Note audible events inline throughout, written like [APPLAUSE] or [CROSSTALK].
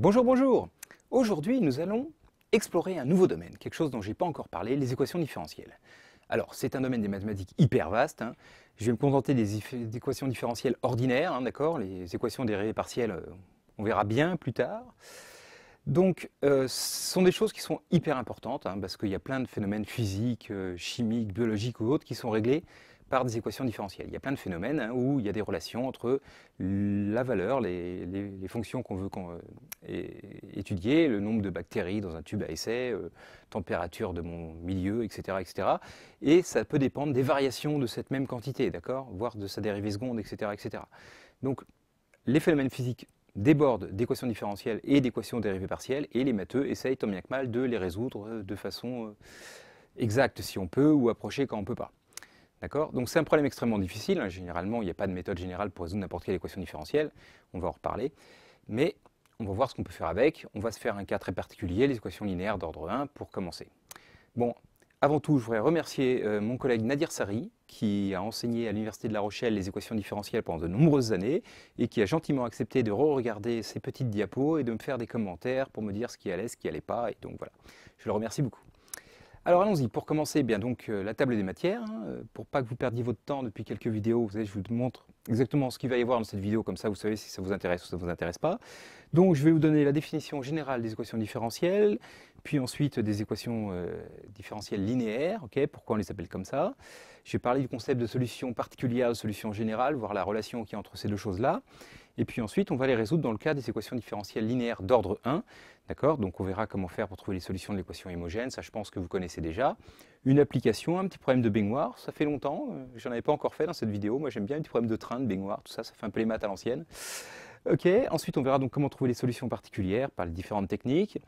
Bonjour, bonjour Aujourd'hui, nous allons explorer un nouveau domaine, quelque chose dont je n'ai pas encore parlé, les équations différentielles. Alors, c'est un domaine des mathématiques hyper vaste. Hein. Je vais me contenter des, équations différentielles ordinaires, hein, d'accord Les équations dérivées partielles, euh, on verra bien plus tard. Donc, euh, ce sont des choses qui sont hyper importantes, hein, parce qu'il y a plein de phénomènes physiques, euh, chimiques, biologiques ou autres qui sont réglés par des équations différentielles. Il y a plein de phénomènes hein, où il y a des relations entre la valeur, les, fonctions qu'on veut euh, étudier, le nombre de bactéries dans un tube à essai, euh, température de mon milieu, etc., etc. Et ça peut dépendre des variations de cette même quantité, d'accord, voire de sa dérivée seconde, etc., etc. Donc les phénomènes physiques débordent d'équations différentielles et d'équations dérivées partielles, et les matheux essayent tant bien que mal de les résoudre euh, de façon exacte si on peut ou approcher quand on ne peut pas. D'accord Donc c'est un problème extrêmement difficile. Hein. Généralement, il n'y a pas de méthode générale pour résoudre n'importe quelle équation différentielle. On va en reparler. Mais on va voir ce qu'on peut faire avec. On va se faire un cas très particulier, les équations linéaires d'ordre 1, pour commencer. Bon, avant tout, je voudrais remercier euh, mon collègue Nadir Sari, qui a enseigné à l'Université de La Rochelle les équations différentielles pendant de nombreuses années, et qui a gentiment accepté de re-regarder ces petites diapos et de me faire des commentaires pour me dire ce qui allait, ce qui n'allait pas. Et donc voilà, je le remercie beaucoup. Alors allons-y, pour commencer, eh bien donc euh, la table des matières. Hein, euh, pour pas que vous perdiez votre temps depuis quelques vidéos, je vous montre exactement ce qu'il va y avoir dans cette vidéo, comme ça vous savez si ça vous intéresse ou ça ne vous intéresse pas. Donc je vais vous donner la définition générale des équations différentielles, puis ensuite des équations euh, différentielles linéaires, pourquoi on les appelle comme ça. Je vais parler du concept de solution particulière, de solution générale, voir la relation qu'il y a entre ces deux choses-là. Et puis ensuite, on va les résoudre dans le cas des équations différentielles linéaires d'ordre 1. D'accord Donc on verra comment faire pour trouver les solutions de l'équation hémogène. Ça, je pense que vous connaissez déjà. Une application, un petit problème de baignoire. Ça fait longtemps. Euh, je n'en avais pas encore fait dans cette vidéo. Moi, j'aime bien un petit problème de train, de baignoire, tout ça. Ça fait un peu les maths à l'ancienne. Ok, ensuite on verra donc comment trouver les solutions particulières par les différentes techniques.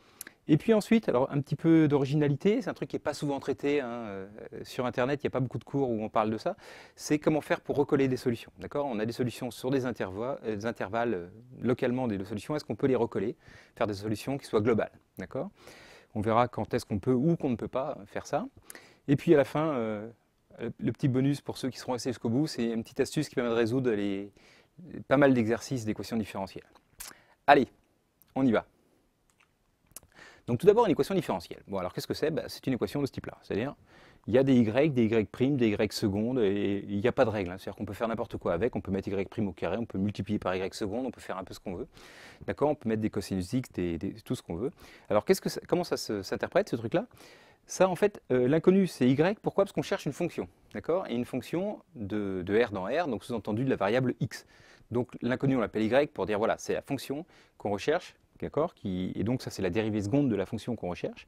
Et puis ensuite, alors un petit peu d'originalité, c'est un truc qui n'est pas souvent traité hein, euh, sur Internet, il n'y a pas beaucoup de cours où on parle de ça, c'est comment faire pour recoller des solutions. On a des solutions sur des, euh, intervalles euh, localement des solutions, est-ce qu'on peut les recoller, faire des solutions qui soient globales D'accord On verra quand est-ce qu'on peut ou qu'on ne peut pas faire ça. Et puis à la fin, le petit bonus pour ceux qui seront restés jusqu'au bout, c'est une petite astuce qui permet de résoudre les, pas mal d'exercices d'équations différentielles. Allez, on y va. Donc tout d'abord, une équation différentielle. Bon, alors qu'est-ce que c'est bah, C'est une équation de ce type-là. C'est-à-dire, il y a des y, des y des y secondes, et il n'y a pas de règle. Hein. C'est-à-dire qu'on peut faire n'importe quoi avec, on peut mettre y au carré, on peut multiplier par y seconde, on peut faire un peu ce qu'on veut. D'accord On peut mettre des cosinus x, tout ce qu'on veut. Alors quest ça, comment ça s'interprète, ce truc-là ça, en fait, euh, l'inconnu, c'est y. Pourquoi Parce qu'on cherche une fonction, d'accord Et une fonction de, r dans r, donc sous-entendu de la variable x. Donc l'inconnu, on l'appelle y pour dire, voilà, c'est la fonction qu'on recherche, d'accord Et donc ça, c'est la dérivée seconde de la fonction qu'on recherche.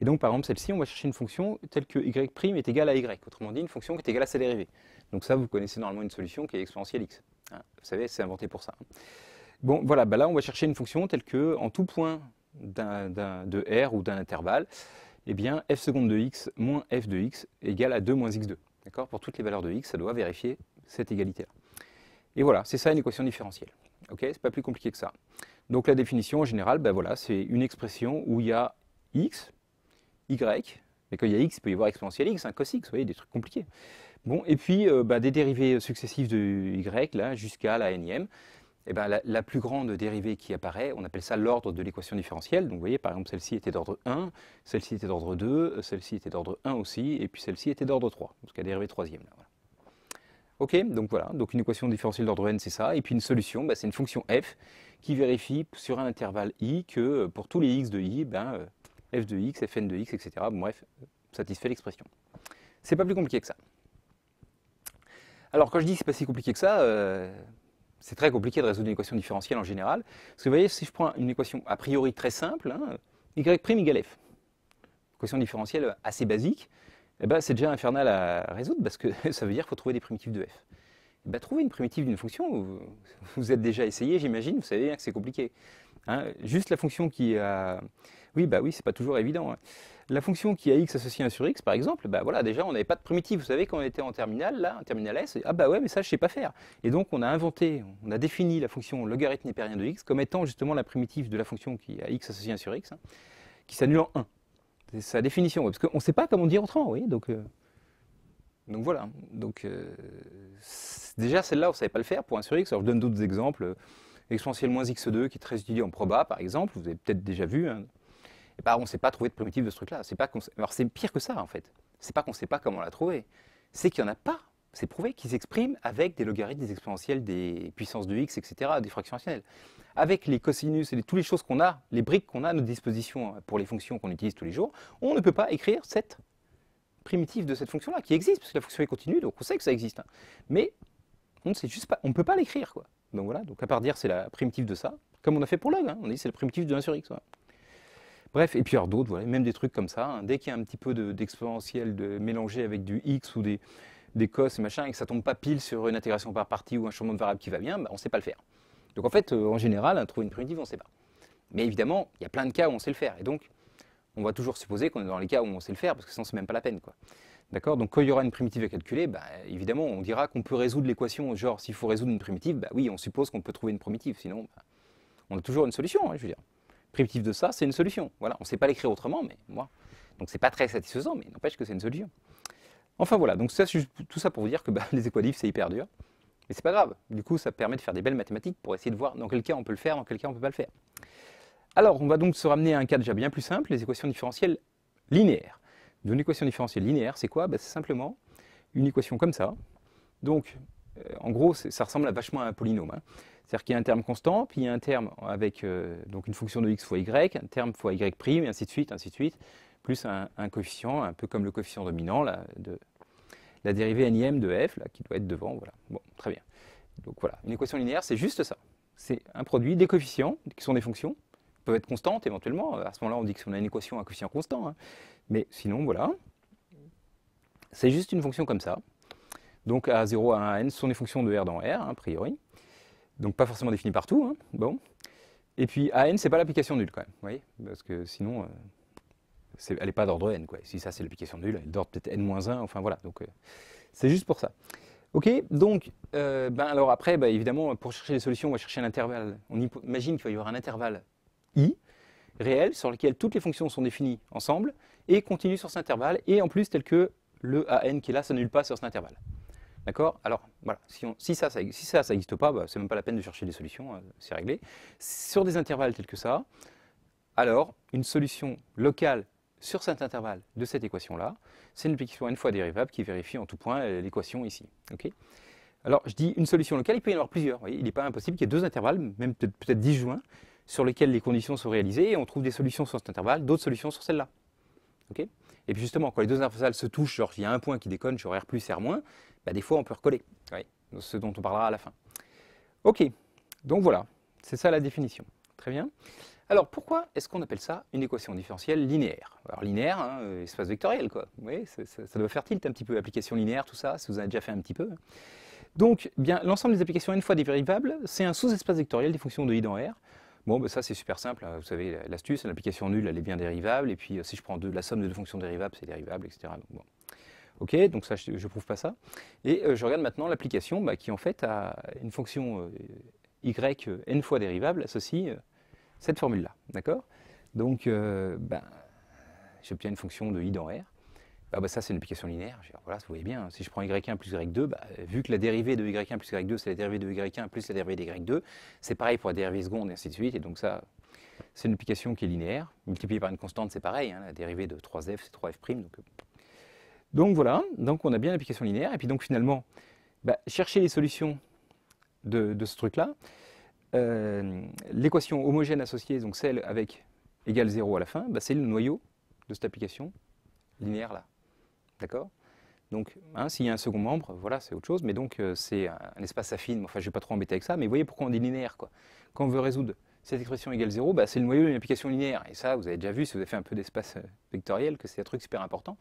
Et donc, par exemple, celle-ci, on va chercher une fonction telle que y' est égale à y. Autrement dit, une fonction qui est égale à sa dérivée. Donc ça, vous connaissez normalement une solution qui est exponentielle x. Hein. vous savez, c'est inventé pour ça. Hein. Bon, voilà, bah là, on va chercher une fonction telle que, en tout point de R ou d'un intervalle, eh bien f seconde de x moins f de x égale à 2 moins x2. D'accord Pour toutes les valeurs de x, ça doit vérifier cette égalité-là. Et voilà, c'est ça une équation différentielle. Ok C'est pas plus compliqué que ça. Donc la définition en général, ben voilà, c'est une expression où il y a x, y, mais quand il y a x, il peut y avoir exponentielle x, un hein, cos x, vous voyez, des trucs compliqués. Bon, et puis euh, ben, des dérivés successifs de y, là, jusqu'à la nème, eh ben, la, plus grande dérivée qui apparaît, on appelle ça l'ordre de l'équation différentielle. Donc vous voyez, par exemple, celle-ci était d'ordre 1, celle-ci était d'ordre 2, euh, celle-ci était d'ordre 1 aussi, et puis celle-ci était d'ordre 3, Donc la dérivée troisième. Là, Ok, donc voilà, donc une équation différentielle d'ordre n, c'est ça. Et puis une solution, bah, c'est une fonction f qui vérifie sur un intervalle i que euh, pour tous les x de i, ben, euh, f de x, fn de x, etc. bref, satisfait l'expression. C'est pas plus compliqué que ça. Alors quand je dis que c'est pas si compliqué que ça, c'est très compliqué de résoudre une équation différentielle en général. Parce que vous voyez, si je prends une équation a priori très simple, hein, y' égale f, équation différentielle assez basique, eh ben, c'est déjà infernal à résoudre parce que [LAUGHS] ça veut dire qu'il faut trouver des primitives de f. Eh ben, trouver une primitive d'une fonction, vous, vous, êtes déjà essayé, j'imagine, vous savez bien que c'est compliqué. Hein. juste la fonction qui a... Oui, bah oui, c'est pas toujours évident. Hein. La fonction qui a x associé à 1 sur x, par exemple, bah voilà, déjà on n'avait pas de primitive. Vous savez, quand on était en terminale, là, en terminale S, ah bah ouais, mais ça je sais pas faire. Et donc on a inventé, on a défini la fonction logarithme rien de x comme étant justement la primitive de la fonction qui a x associé à 1 sur x, hein, qui s'annule en 1. C'est sa définition, parce qu'on ne sait pas comment dire autrement, oui. Euh, donc... voilà, donc euh, déjà celle-là, on ne savait pas le faire pour 1 sur x. Alors je donne d'autres exemples, exponentielle moins x2 qui est très utilisé en proba par exemple, vous avez peut-être déjà vu, hein, eh ben, on ne sait pas trouver de primitive de ce truc-là. C'est pas Alors c'est pire que ça en fait. C'est pas qu'on ne sait pas comment on la trouvé, C'est qu'il n'y en a pas. C'est prouvé qu'ils s'expriment avec des logarithmes, des exponentielles, des puissances de x, etc., des fractions rationnelles. Avec les cosinus et toutes les choses qu'on a, les briques qu'on a à notre disposition euh, pour les fonctions qu'on utilise tous les jours, on ne peut pas écrire cette primitive de cette fonction-là qui existe, parce que la fonction est continue, donc on sait que ça existe. Hein. Mais on ne sait juste pas, on ne peut pas l'écrire. quoi. Donc voilà, donc à part dire c'est la primitive de ça, comme on a fait pour log, hein. on dit c'est la primitive de 1 sur x. Bref, et puis a d'autres, voilà, même des trucs comme ça. Hein. Dès qu'il y a un petit peu d'exponentiel de, mélangé avec du x ou des, des cos et machin, et que ça tombe pas pile sur une intégration par partie ou un changement de variable qui va bien, bah, on ne sait pas le faire. Donc en fait, euh, en général, hein, trouver une primitive, on ne sait pas. Mais évidemment, il y a plein de cas où on sait le faire. Et donc, on va toujours supposer qu'on est dans les cas où on sait le faire, parce que sinon, c'est même pas la peine. Quoi. D'accord Donc, quand il y aura une primitive à calculer, bah, évidemment, on dira qu'on peut résoudre l'équation. Genre, s'il faut résoudre une primitive, bah oui, on suppose qu'on peut trouver une primitive. Sinon, bah, on a toujours une solution, hein, je veux dire. Primitif de ça, c'est une solution. Voilà, on ne sait pas l'écrire autrement, mais moi. Donc c'est pas très satisfaisant, mais n'empêche que c'est une solution. Enfin voilà, donc ça, tout ça pour vous dire que bah, [LAUGHS] les équations, c'est hyper dur. Mais c'est pas grave. Du coup, ça permet de faire des belles mathématiques pour essayer de voir dans quel cas on peut le faire, dans quel cas on ne peut pas le faire. Alors, on va donc se ramener à un cas déjà bien plus simple, les équations différentielles linéaires. Une équation différentielle linéaire, c'est quoi bah, C'est simplement une équation comme ça. Donc, euh, en gros, ça ressemble vachement à un polynôme. Hein. C'est-à-dire qu'il y a un terme constant, puis il y a un terme avec euh, donc une fonction de x fois y, un terme fois y prime, et ainsi de suite, ainsi de suite, plus un, coefficient, un peu comme le coefficient dominant de la dérivée nième de f, là, qui doit être devant. Voilà. Bon, très bien. Donc voilà, une équation linéaire, c'est juste ça. C'est un produit des coefficients, qui sont des fonctions, qui peuvent être constantes éventuellement. Euh, à ce moment-là, on dit que si on a une équation un coefficient constant. Hein. Mais sinon, voilà. C'est juste une fonction comme ça. Donc A0 à 1n sont des fonctions de R dans R, hein, a priori. Donc pas forcément définies partout. Hein, bon. Et puis AN, c'est pas l'application nulle quand même, Parce que sinon, euh, elle n'est pas d'ordre n. Quoi. Si ça, c'est l'application nulle, elle est d'ordre peut-être n-1, enfin voilà. Donc euh, c'est juste pour ça. Ok, donc, euh, ben alors après, ben, évidemment, pour chercher les solutions, on va chercher un intervalle. On imagine qu'il va y avoir un intervalle i réel sur lequel toutes les fonctions sont définies ensemble et continuent sur cet intervalle. Et en plus, tel que le an qui est là ça nulle pas sur cet intervalle. D'accord Alors, voilà, si, si, ça, ça n'existe pas, ce bah, c'est même pas la peine de chercher des solutions, euh, c'est réglé. Sur des intervalles tels que ça, alors, une solution locale sur cet intervalle de cette équation-là, c'est une équation une fois dérivable qui vérifie en tout point euh, l'équation ici. alors, je dis une solution locale, il peut y en avoir plusieurs. il n'est pas impossible qu'il y ait deux intervalles, même peut-être disjoints, sur lesquels les conditions sont réalisées, et on trouve des solutions sur cet intervalle, d'autres solutions sur celle-là. Et puis justement, quand les deux interfaces se touchent, genre il y a un point qui déconne sur R+, R-, bah des fois on peut recoller, ce dont on parlera à la fin. Ok, donc voilà, c'est ça la définition. Très bien. Alors pourquoi est-ce qu'on appelle ça une équation différentielle linéaire Alors linéaire, hein, euh, espace vectoriel, quoi. Oui, ça, doit faire tilt un petit peu, application linéaire, tout ça, si vous en avez déjà fait un petit peu. Donc, bien, l'ensemble des applications n fois dérivables, c'est un sous-espace vectoriel des fonctions de i dans R. Bon, bah, ça c'est super simple, hein. vous savez l'astuce, l'application nulle elle est bien dérivable, et puis euh, si je prends la somme de deux fonctions dérivables c'est dérivable, etc. Ok, donc ça je ne prouve pas ça. Et euh, je regarde maintenant l'application bah, qui en fait a une fonction euh, y n fois dérivable associe cette formule-là. D'accord Donc ben, j'obtiens une fonction de i dans R, ah bah ça c'est une application linéaire. voilà, vous voyez bien, hein, si je prends y1 plus y2, bah, vu que la dérivée de y1 plus y2, c'est la dérivée de y1 plus la dérivée de y2, c'est pareil pour la dérivée seconde et ainsi de suite. Et donc ça, c'est une application qui est linéaire. Multipliée par une constante, c'est pareil. Hein, la dérivée de 3f, c'est 3f'. Donc, euh. donc voilà, donc on a bien l'application linéaire. Et puis donc finalement, bah, chercher les solutions de, ce truc-là, euh, l'équation homogène associée, donc celle avec égale 0 à la fin, c'est le noyau de cette application linéaire-là. D'accord donc, hein, s'il y a un second membre, voilà, c'est autre chose. Mais donc, euh, c'est un espace affine. Enfin, je ne vais pas trop embêter avec ça. Mais vous voyez pourquoi on dit linéaire. Quoi. Quand on veut résoudre cette expression égale 0, bah, c'est le noyau d'une application linéaire. Et ça, vous avez déjà vu, si vous avez fait un peu d'espace euh, vectoriel, que c'est un truc super important.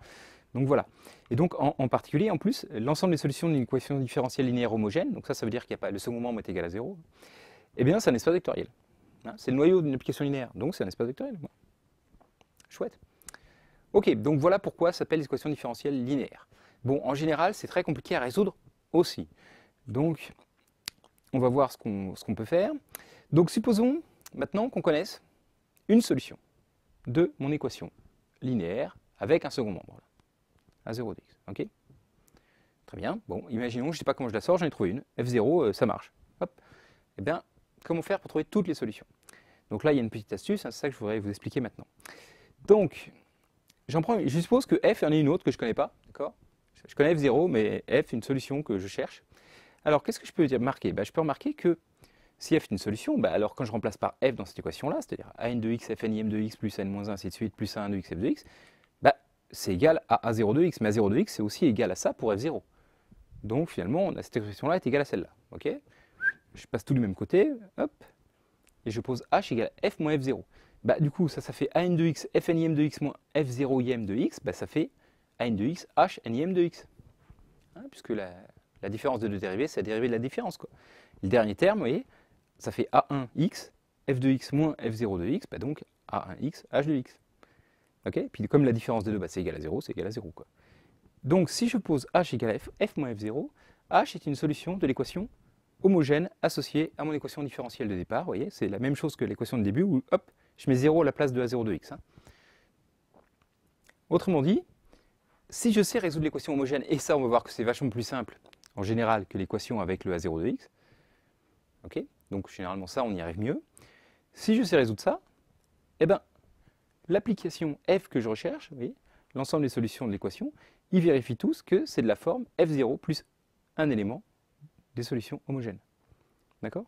Donc voilà. Et donc, en, particulier, en plus, l'ensemble des solutions d'une équation différentielle linéaire homogène, donc ça, ça veut dire qu'il n'y a pas le second membre est égal à 0, eh bien, c'est un espace vectoriel. Hein, c'est le noyau d'une application linéaire. Donc, c'est un espace vectoriel. Chouette. Ok, donc voilà pourquoi s'appelle l'équation différentielle linéaire. Bon, en général, c'est très compliqué à résoudre aussi. Donc, on va voir ce qu'on peut faire. Donc, supposons maintenant qu'on connaisse une solution de mon équation linéaire avec un second membre, à 0 dx. Ok Très bien. Bon, imaginons, je ne sais pas comment je la sors, j'en ai trouvé une. F0, euh, ça marche. Hop. Eh bien, comment faire pour trouver toutes les solutions Donc là, il y a une petite astuce, hein, c'est ça que je voudrais vous expliquer maintenant. Donc, je suppose que f en est une autre que je ne connais pas, d'accord Je connais f0, mais f est une solution que je cherche. Alors, qu'est-ce que je peux remarquer bah, Je peux remarquer que si f est une solution, bah, alors quand je remplace par f dans cette équation-là, c'est-à-dire n de x, fn, m de x, plus n-1, ainsi de suite, plus a1 de x, f de x, bah, c'est égal à a0 de x, mais a0 de x, c'est aussi égal à ça pour f0. Donc finalement, on a cette expression-là est égale à celle-là. ok je passe tout du même côté, hop, et je pose h égale f moins f0. Bah, du coup, ça, ça fait n de x, m de x moins f 0 m de x, bah, ça fait a n de x, h n m de x. Hein, puisque la, différence de deux dérivées, c'est la dérivée de la différence. Le dernier terme, vous voyez, ça fait a1x, f de x moins f0 de x, bah, donc a1x, h de x. Puis comme la différence de deux, bah, c'est égal à 0, c'est égal à 0. Quoi. Donc si je pose h égale à f, f moins f0, h est une solution de l'équation homogène associée à mon équation différentielle de départ. Vous voyez, c'est la même chose que l'équation de début où, hop, je mets 0 à la place de A02x. Hein. Autrement dit, si je sais résoudre l'équation homogène, et ça on va voir que c'est vachement plus simple en général que l'équation avec le a 02 de x, donc généralement ça on y arrive mieux, si je sais résoudre ça, eh ben, l'application f que je recherche, l'ensemble des solutions de l'équation, ils vérifient tous que c'est de la forme f0 plus un élément des solutions homogènes. D'accord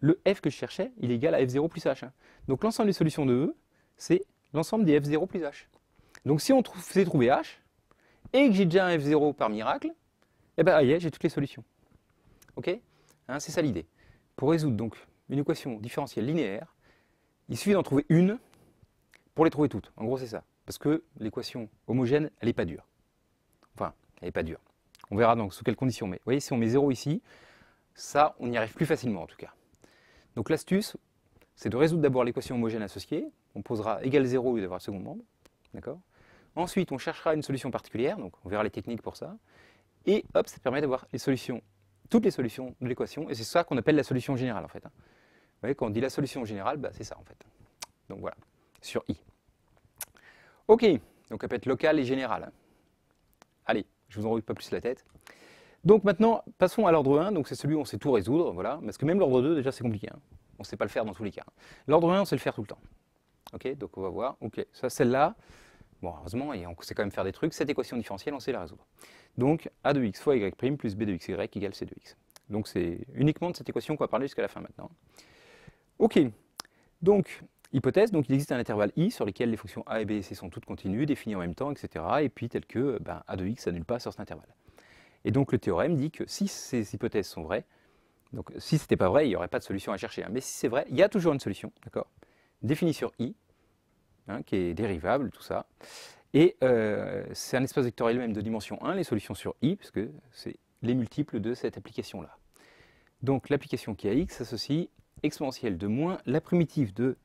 le f que je cherchais, il est égal à f0 plus h. Donc l'ensemble des solutions de E, c'est l'ensemble des f0 plus h. Donc si on faisait trouver h, et que j'ai déjà un f0 par miracle, eh ben, j'ai toutes les solutions. Ok hein, C'est ça l'idée. Pour résoudre donc une équation différentielle linéaire, il suffit d'en trouver une pour les trouver toutes. En gros, c'est ça. Parce que l'équation homogène, elle n'est pas dure. Enfin, elle n'est pas dure. On verra donc sous quelles conditions. Mais vous voyez, si on met 0 ici, ça, on y arrive plus facilement en tout cas. Donc l'astuce, c'est de résoudre d'abord l'équation homogène associée. On posera égal 0 au d'avoir un second membre. D'accord Ensuite, on cherchera une solution particulière, donc on verra les techniques pour ça. Et hop, ça permet d'avoir les solutions, toutes les solutions de l'équation. Et c'est ça qu'on appelle la solution générale en fait. Hein. Vous voyez, quand on dit la solution générale, bah, c'est ça en fait. Donc voilà, sur i. Ok, donc elle peut être locale et générale. Allez, je vous enroule pas plus la tête. Donc maintenant, passons à l'ordre 1, donc c'est celui où on sait tout résoudre, voilà, parce que même l'ordre 2, déjà, c'est compliqué. Hein. On ne sait pas le faire dans tous les cas. L'ordre 1, on sait le faire tout le temps. Ok, donc on va voir. Ok, ça, celle-là, bon, heureusement, et on sait quand même faire des trucs, cette équation différentielle, on sait la résoudre. Donc, a de x fois y' plus b de y égale c de x. Donc c'est uniquement de cette équation qu'on va parler jusqu'à la fin maintenant. Ok, donc hypothèse, donc il existe un intervalle i sur lequel les fonctions a et b et c sont toutes continues, définies en même temps, etc. Et puis tel que ben, a de x n'annule pas sur cet intervalle. Et donc le théorème dit que si ces hypothèses sont vraies, donc si ce n'était pas vrai, il n'y aurait pas de solution à chercher. Hein. Mais si c'est vrai, il y a toujours une solution, d'accord Définie sur i, hein, qui est dérivable, tout ça. Et euh, c'est un espace vectoriel même de dimension 1, les solutions sur i, puisque c'est les multiples de cette application-là. Donc l'application qui a x associe exponentielle de moins la primitive de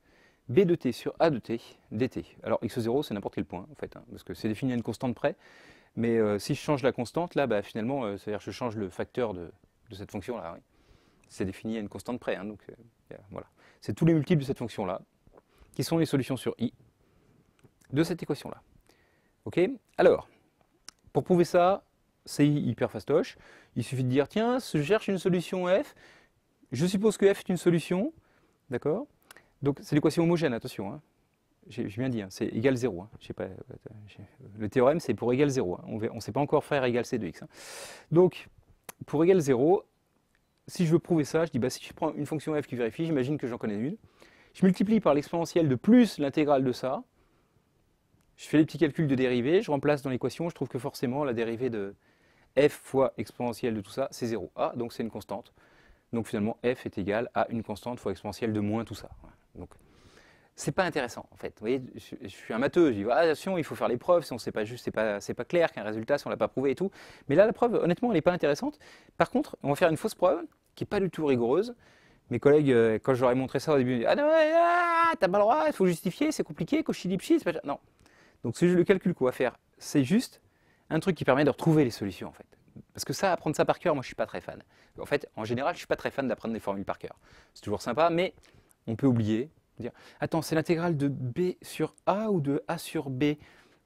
b de t sur a de t dt. Alors x0 c'est n'importe quel point en fait, hein, parce que c'est défini à une constante près. Mais euh, si je change la constante, là, bah, finalement, euh, c'est-à-dire je change le facteur de, cette fonction-là. C'est défini à une constante près. Hein, donc, euh, voilà. C'est tous les multiples de cette fonction-là qui sont les solutions sur i de cette équation-là. Ok Alors, pour prouver ça, c'est hyper fastoche. Il suffit de dire, tiens, je cherche une solution f. Je suppose que f est une solution. D'accord Donc, c'est l'équation homogène, attention. Hein j'ai bien dit, dire, hein, c'est égal 0. Hein, pas, euh, le théorème, c'est pour égal 0. Hein. on ne sait pas encore faire égal c de x. Hein. Donc, pour égal 0, si je veux prouver ça, je dis, bah, si je prends une fonction f qui vérifie, j'imagine que j'en connais une. Je multiplie par l'exponentielle de plus l'intégrale de ça. Je fais les petits calculs de dérivée, je remplace dans l'équation, je trouve que forcément la dérivée de f fois exponentielle de tout ça, c'est 0. Ah, donc c'est une constante. Donc finalement, f est égal à une constante fois exponentielle de moins tout ça. Donc, c'est pas intéressant en fait. Vous voyez, je, suis un matheux, je dis ah, attention, il faut faire les preuves, si on sait pas juste, c'est pas c'est pas clair qu'un résultat si on l'a pas prouvé et tout. Mais là la preuve honnêtement, elle n'est pas intéressante. Par contre, on va faire une fausse preuve qui est pas du tout rigoureuse. Mes collègues euh, quand j'aurais montré ça au début, ils me ah non, ah, t'as pas le droit, il faut justifier, c'est compliqué, cochilipchi, c'est pas non. Donc c'est juste le calcul qu'on va faire, c'est juste un truc qui permet de retrouver les solutions en fait. Parce que ça, apprendre ça par cœur, moi je suis pas très fan. En fait, en général, je suis pas très fan d'apprendre des formules par cœur. C'est toujours sympa, mais on peut oublier, Dire, attends, c'est l'intégrale de B sur A ou de A sur B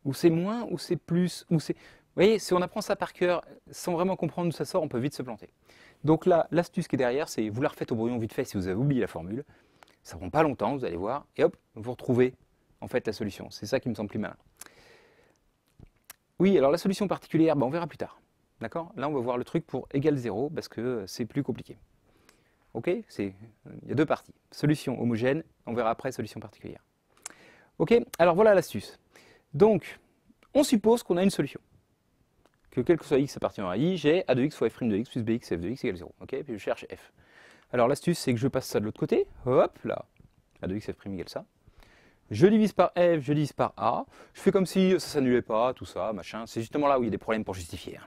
Ou c'est moins ou c'est plus ou c'est... Vous voyez, si on apprend ça par cœur, sans vraiment comprendre d'où ça sort, on peut vite se planter. Donc là, l'astuce qui est derrière, c'est vous la refaites au brouillon vite fait si vous avez oublié la formule. Ça ne prend pas longtemps, vous allez voir, et hop, vous retrouvez en fait la solution. C'est ça qui me semble plus malin. Oui, alors la solution particulière, ben, on verra plus tard. D'accord Là, on va voir le truc pour égal 0 parce que c'est plus compliqué. Ok Il y a deux parties. Solution homogène, on verra après solution particulière. Ok Alors voilà l'astuce. Donc, on suppose qu'on a une solution. Que quel que soit x appartient à i, j'ai a de x fois f' de x plus bx f de x égale 0. Ok Puis je cherche f. Alors l'astuce, c'est que je passe ça de l'autre côté. Hop, là. a de x f' égale ça. Je divise par f, je divise par a. Je fais comme si ça s'annulait pas, tout ça, machin. C'est justement là où il y a des problèmes pour justifier. Hein.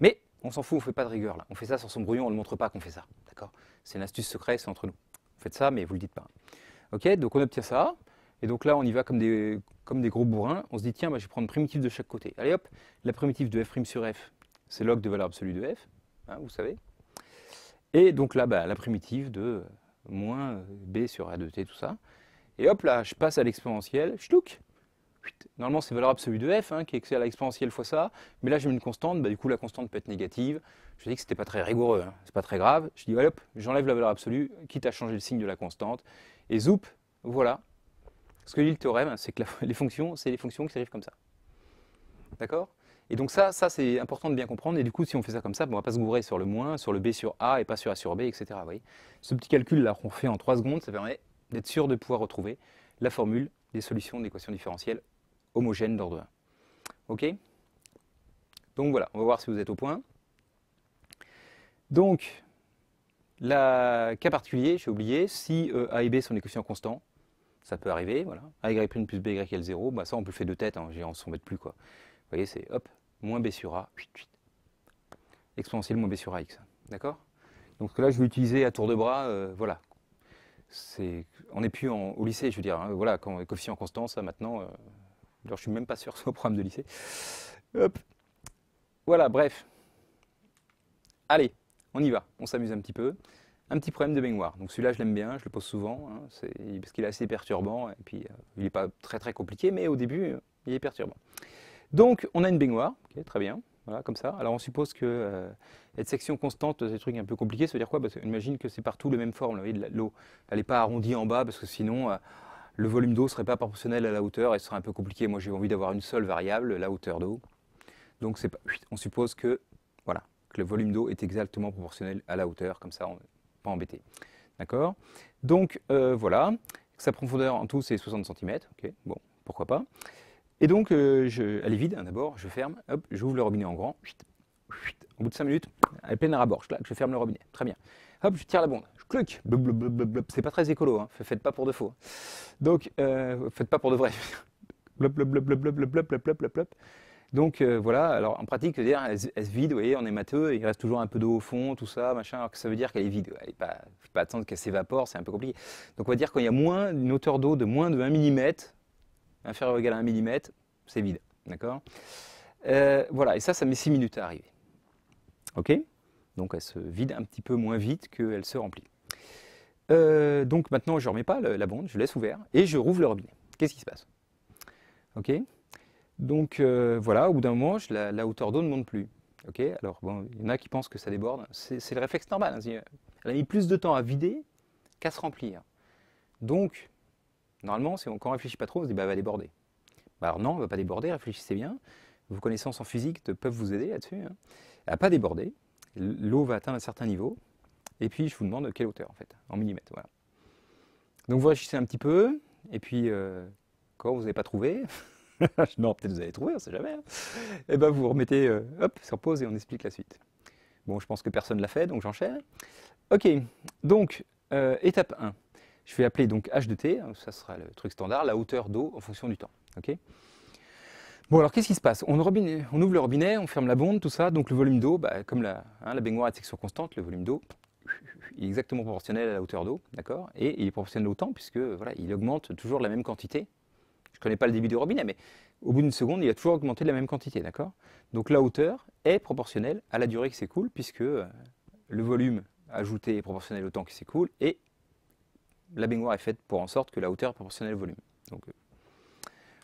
Mais on s'en fout, on ne fait pas de rigueur là. On fait ça sur son brouillon, on ne montre pas qu'on fait ça. D'accord C'est astuce secrète, c'est entre nous. Vous faites ça, mais vous ne le dites pas. Ok, donc on obtient ça. Et donc là, on y va comme des, comme des gros bourrins. On se dit, tiens, bah, je vais prendre primitive de chaque côté. Allez hop, la primitive de f' sur f, c'est log de valeur absolue de f, hein, vous savez. Et donc là, bah, la primitive de moins b sur a de t, tout ça. Et hop là, je passe à l'exponentielle, ch'touk, Normalement, c'est valeur absolue de f hein, qui est à l'exponentielle fois ça. Mais là, j'ai mis une constante. Bah, du coup, la constante peut être négative. Je dis que c'était pas très rigoureux. Hein. C'est pas très grave. Je dis, hop, j'enlève la valeur absolue, quitte à changer le signe de la constante. Et zoop, voilà. Ce que dit le théorème, hein, c'est que [LAUGHS] les fonctions, c'est les fonctions qui arrivent comme ça. D'accord Et donc ça, ça c'est important de bien comprendre. Et du coup, si on fait ça comme ça, on ne va pas se gourer sur le moins, sur le B sur A et pas sur A sur B, etc. Ce petit calcul-là qu'on fait en 3 secondes, ça permet d'être sûr de pouvoir retrouver la formule des solutions d'équations différentielles homogène d'ordre 1. Ok Donc voilà, on va voir si vous êtes au point. Donc, le cas particulier, j'ai oublié, si euh, A et B sont des coefficients constants, ça peut arriver, voilà. A, Y' plus B, Y égale 0, bah, ça on peut le faire de tête, hein, on ne s'en plus quoi. Vous voyez, c'est hop, moins B sur A, exponentielle moins B sur A, D'accord Donc là, je vais utiliser à tour de bras, euh, voilà. on n'est plus au lycée, je veux dire, hein, voilà, quand coefficient constant, ça maintenant, euh, alors je suis même pas sûr que ce soit au programme de lycée. Voilà, bref. Allez, on y va, on s'amuse un petit peu. Un petit problème de baignoire. Donc celui-là, je l'aime bien, je le pose souvent, hein. parce qu'il est assez perturbant, et puis euh, il n'est pas très très compliqué, mais au début, euh, il est perturbant. Donc on a une baignoire, très bien, voilà, comme ça. Alors on suppose que cette euh, section constante, c'est un truc un peu compliqué, ça veut dire quoi On Imagine que c'est partout le même forme, l'eau, elle n'est pas arrondie en bas, parce que sinon, le volume d'eau ne serait pas proportionnel à la hauteur et ce serait un peu compliqué. Moi, j'ai envie d'avoir une seule variable, la hauteur d'eau. Donc, on suppose que, voilà, que le volume d'eau est exactement proportionnel à la hauteur, comme ça, on n'est pas embêté. D'accord Donc, euh, voilà, sa profondeur en tout, c'est 60 cm. Ok, bon, pourquoi pas. Et donc, euh, je, elle est vide, hein, d'abord, je ferme, hop, j'ouvre le robinet en grand. Au bout de 5 minutes, elle peine à rabord, je, je ferme le robinet. Très bien. Hop, je tire la bombe c'est pas très écolo, faites pas pour de faux. Donc, faites pas pour de vrai. Donc voilà, alors en pratique, elle, elle, se vide, vous voyez, on est matheux, il reste toujours un peu d'eau au fond, tout ça, machin, alors que ça veut dire qu'elle est vide. Il ne faut pas attendre qu'elle s'évapore, c'est un peu compliqué. Donc on va dire qu'il y a moins une hauteur d'eau de moins de 1 mm, inférieur ou égal à 1 mm, c'est vide. D'accord Voilà, et ça, ça met 6 minutes à arriver. OK Donc elle se vide un petit peu moins vite qu'elle se remplit. Euh, donc maintenant, je ne remets pas la bande, je laisse ouvert et je rouvre le robinet. Qu'est-ce qui se passe Ok Donc euh, voilà, au bout d'un moment, la, hauteur d'eau ne monte plus. Ok Alors il y en a qui pensent que ça déborde. C'est le réflexe normal. Hein, elle a mis plus de temps à vider qu'à se remplir. Donc, normalement, si on ne réfléchit pas trop, on se dit bah, elle va déborder. Bah, alors non, elle ne va pas déborder, réfléchissez bien. Vos connaissances en physique peuvent vous aider là-dessus. Hein. Elle ne pas déborder. L'eau va atteindre un certain niveau, et puis, je vous demande quelle hauteur, en fait, en millimètres. Voilà. Donc, vous réfléchissez un petit peu. Et puis, euh, quand vous n'avez pas trouvé, [LAUGHS] non, peut-être vous avez trouvé on ne sait jamais. Et hein. eh ben, vous remettez, euh, hop, sur pause et on explique la suite. Bon, je pense que personne ne l'a fait, donc j'enchaîne. OK, donc, euh, étape 1. Je vais appeler donc h de t, hein, ça sera le truc standard, la hauteur d'eau en fonction du temps. OK Bon, alors qu'est-ce qui se passe on, ouvre le robinet, on ferme la bonde, tout ça, donc le volume d'eau, bah, comme la, hein, la baignoire est section constante, le volume d'eau, il est exactement proportionnel à la hauteur d'eau, d'accord Et il est proportionnel au temps, puisque voilà, il augmente toujours la même quantité. Je ne connais pas le débit du robinet, mais au bout d'une seconde, il a toujours augmenté la même quantité, d'accord Donc la hauteur est proportionnelle à la durée qui s'écoule, puisque euh, le volume ajouté est proportionnel au temps qui s'écoule, et la baignoire est faite pour en sorte que la hauteur est proportionnelle au volume. Donc, euh,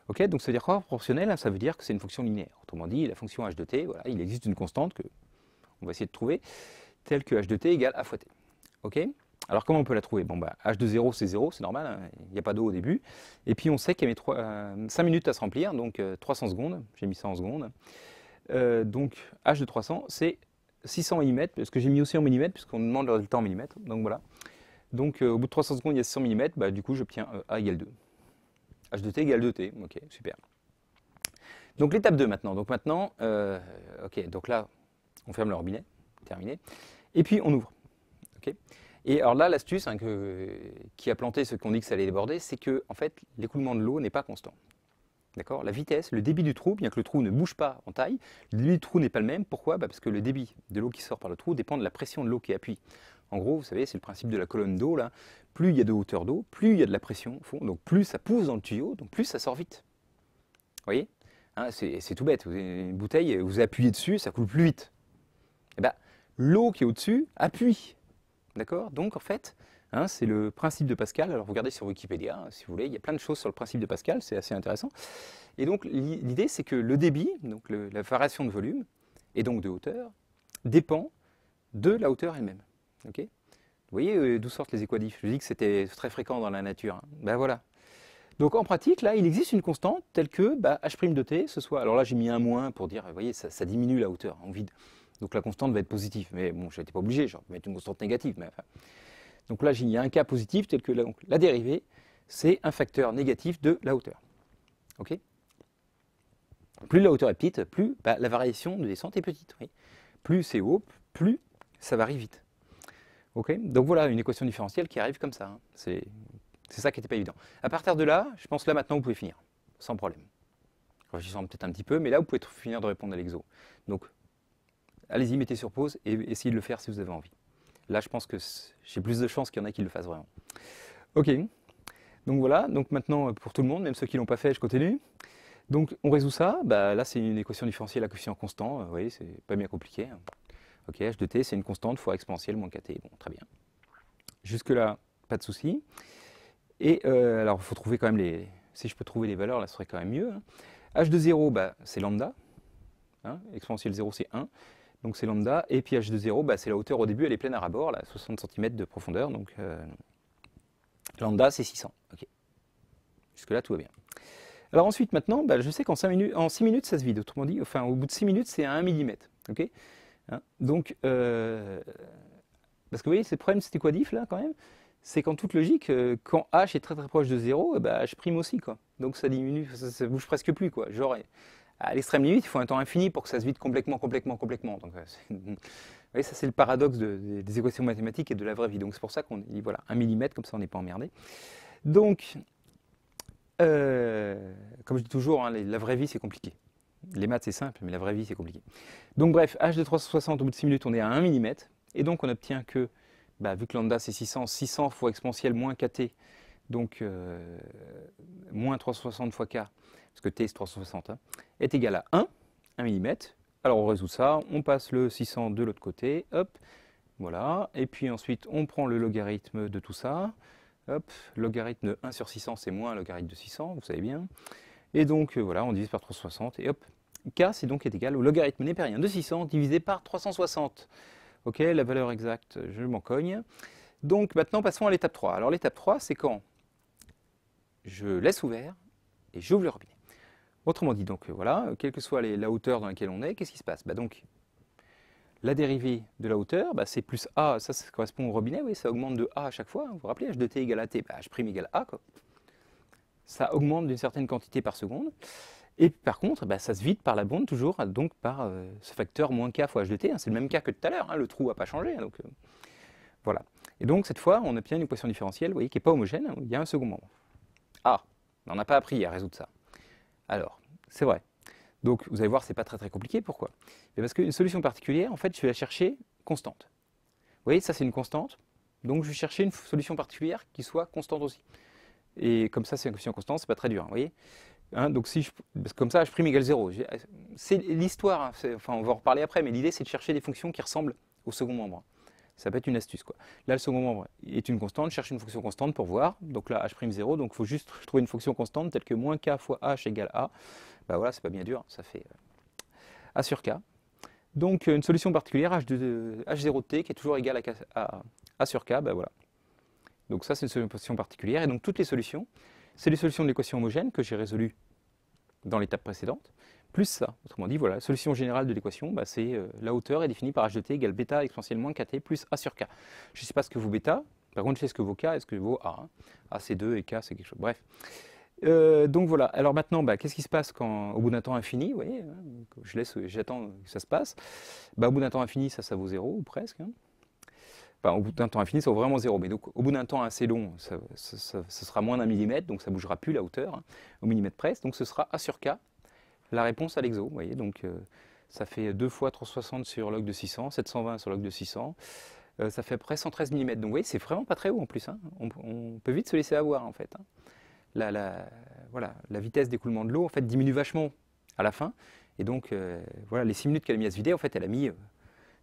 ok, donc ça veut dire quoi proportionnel Ça veut dire que c'est une fonction linéaire. Autrement dit, la fonction h de t, voilà, il existe une constante que on va essayer de trouver, tel que h de t égale a fois t. Ok Alors comment on peut la trouver Bon, bah, h de 0 c'est 0, c'est normal, hein. il n'y a pas d'eau au début. Et puis on sait qu'il y a 5 euh, minutes à se remplir, donc 300 euh, secondes, j'ai mis ça en secondes. Euh, donc h de 300 c'est 600 mm, parce que j'ai mis aussi en millimètres, puisqu'on demande le résultat en millimètres, donc voilà. Donc au bout de 300 secondes il y a 600 mm, bah, du coup j'obtiens a égale 2. h de t égale 2t, ok, super. Donc l'étape 2 maintenant, donc maintenant, ok, donc là on ferme le robinet terminé. Et puis on ouvre. et alors là, l'astuce hein, qui a planté ce qu'on dit que ça allait déborder, c'est que en fait, l'écoulement de l'eau n'est pas constant. D'accord La vitesse, le débit du trou, bien que le trou ne bouge pas en taille, le débit du trou n'est pas le même. Pourquoi bah, Parce que le débit de l'eau qui sort par le trou dépend de la pression de l'eau qui appuie. En gros, vous savez, c'est le principe de la colonne d'eau. là. Plus il y a de hauteur d'eau, plus il y a de la pression au fond, donc plus ça pousse dans le tuyau, donc plus ça sort vite. Vous voyez hein, C'est tout bête. Une bouteille, vous appuyez dessus, ça coule plus vite l'eau qui est au-dessus appuie. D'accord Donc en fait, hein, c'est le principe de Pascal. Alors regardez sur Wikipédia, hein, si vous voulez, il y a plein de choses sur le principe de Pascal, c'est assez intéressant. Et donc l'idée, c'est que le débit, donc la variation de volume, et donc de hauteur, dépend de la hauteur elle-même. vous voyez euh, d'où sortent les équadifs Je que c'était très fréquent dans la nature. Hein. Ben voilà. Donc en pratique, là, il existe une constante telle que bah, h' de t, ce soit... Alors là, j'ai mis un moins pour dire, vous voyez, ça, ça diminue la hauteur. On vide. Donc la constante va être positive. Mais bon, je n'étais pas obligé, je vais mettre une constante négative. Mais Donc là, il y a un cas positif tel que la, donc, dérivée, c'est un facteur négatif de la hauteur. OK Plus la hauteur est petite, plus bah, la variation de descente est petite. Plus c'est haut, plus ça varie vite. OK Donc voilà une équation différentielle qui arrive comme ça. Hein. C'est ça qui n'était pas évident. À partir de là, je pense que là maintenant vous pouvez finir, sans problème. Réfléchissant peut-être un petit peu, mais là vous pouvez finir de répondre à l'exo. Donc allez-y, mettez sur pause et essayez de le faire si vous avez envie. Là, je pense que j'ai plus de chances qu'il y en a qui le fassent vraiment. Ok, donc voilà, donc maintenant euh, pour tout le monde, même ceux qui ne l'ont pas fait, je continue. Donc on résout ça, bah, là c'est une équation différentielle à coefficient constant, euh, vous voyez, c'est pas bien compliqué. Hein. Ok, h de t c'est une constante fois exponentielle moins kt, bon très bien. Jusque-là, pas de souci. Et euh, alors il faut trouver quand même les... Si je peux trouver les valeurs, là ce serait quand même mieux. Hein. h de 0, bah, c'est lambda, hein. exponentielle 0 c'est 1, donc c'est lambda, et puis H2,0, bah, c'est la hauteur au début, elle est pleine à rabord, là, 60 cm de profondeur, donc euh, lambda c'est 600. Jusque-là tout va bien. Alors ensuite maintenant, bah, je sais qu'en minutes, 6 minutes ça se vide, autrement dit, enfin au bout de 6 minutes c'est à 1 mm. Hein? donc, euh, parce que vous voyez, le problème c'était quoi diff là quand même c'est qu'en toute logique, euh, quand h est très très proche de 0, bah, h' aussi. Quoi. Donc ça diminue, ça, ne bouge presque plus. Quoi. J'aurais à l'extrême limite, il faut un temps infini pour que ça se vide complètement, complètement, complètement. Euh, vous voyez, ça c'est le paradoxe des équations mathématiques et de la vraie vie. Donc c'est pour ça qu'on dit voilà, un millimètre, comme ça on n'est pas emmerdé. Donc, euh, comme je dis toujours, hein, la vraie vie c'est compliqué. Les maths c'est simple, mais la vraie vie c'est compliqué. Donc bref, h de 360, au bout de 6 minutes, on est à 1 mm, et donc on obtient que, bah, vu que lambda c'est 600, 600 fois exponentielle moins kt, donc euh, moins 360 fois k, parce que t est 360, hein, est égal à 1, 1 mm. Alors on résout ça, on passe le 600 de l'autre côté, hop, voilà, et puis ensuite on prend le logarithme de tout ça, hop, logarithme de 1 sur 600 c'est moins logarithme de 600, vous savez bien, et donc euh, voilà, on divise par 360, et hop, k c'est donc égal au logarithme népérien de 600 divisé par 360. Ok, la valeur exacte, je m'en cogne. Donc maintenant passons à l'étape 3. Alors l'étape 3 c'est quand je laisse ouvert et j'ouvre le robinet. Autrement dit, donc euh, voilà, quelle que soit la hauteur dans laquelle on est, qu'est-ce qui se passe bah, donc, La dérivée de la hauteur, bah, c'est plus A, ça, correspond au robinet, oui, ça augmente de A à chaque fois. Hein, vous vous rappelez, H de T égale à T, bah, H' égale A. Quoi. Ça augmente d'une certaine quantité par seconde. Et par contre, ça se vide par la bande toujours, donc par euh, ce facteur moins k fois h de t. Hein, c'est le même k que tout à l'heure, hein, le trou n'a pas changé. donc, euh, voilà. Et donc cette fois, on obtient une équation différentielle qui n'est pas homogène, il y a un second moment. Ah, on n'a pas appris à résoudre ça. Alors, c'est vrai. Donc vous allez voir, c'est pas très très compliqué. Pourquoi Parce qu'une solution particulière, en fait, je vais la chercher constante. Vous voyez, ça c'est une constante. Donc je vais chercher une solution particulière qui soit constante aussi. Et comme ça, c'est une constante, ce c'est pas très dur. vous voyez hein, Donc si comme ça, je prime égale 0. C'est l'histoire. Hein, enfin, on va en reparler après, mais l'idée c'est de chercher des fonctions qui ressemblent au second membre. Ça peut être une astuce. Quoi. Là, le second membre est une constante, cherche une fonction constante pour voir. Donc là, h'0, donc il faut juste trouver une fonction constante telle que moins k fois h égale a. Bah voilà, c'est pas bien dur, ça fait euh, a sur k. Donc euh, une solution particulière, h 0 euh, t qui est toujours égale à, a sur k, bah voilà. Donc ça, c'est une solution particulière. Et donc toutes les solutions, c'est les solutions de l'équation homogène que j'ai résolues dans l'étape précédente plus ça. Autrement dit, voilà, la solution générale de l'équation, bah, c'est euh, la hauteur est définie par h de t égale bêta exponentielle moins kt plus a sur k. Je ne sais pas ce que vaut bêta, par contre je sais ce que vaut k est ce que vaut a. A c'est 2 et k c'est quelque chose. Bref. Euh, donc voilà, alors maintenant, bah, qu'est-ce qui se passe quand, au bout d'un temps infini Vous voyez, hein, je laisse, j'attends que ça se passe. Bah, au bout d'un temps infini, ça, ça vaut 0 ou presque. Hein. au bout d'un temps infini, ça vaut vraiment zéro, Mais donc, au bout d'un temps assez long, ce sera moins d'un millimètre, donc ça ne bougera plus la hauteur hein, au millimètre presque, Donc ce sera A sur K la réponse à l'exo. voyez, donc euh, ça fait 2 fois 360 sur log de 600, 720 sur log de 600. Euh, ça fait près 113 mm. Donc vous voyez, c'est vraiment pas très haut en plus. Hein. On, peut vite se laisser avoir en fait. Hein. La, voilà, la vitesse d'écoulement de l'eau en fait diminue vachement à la fin. Et donc euh, voilà, les 6 minutes qu'elle a mis à se vider, en fait, elle a mis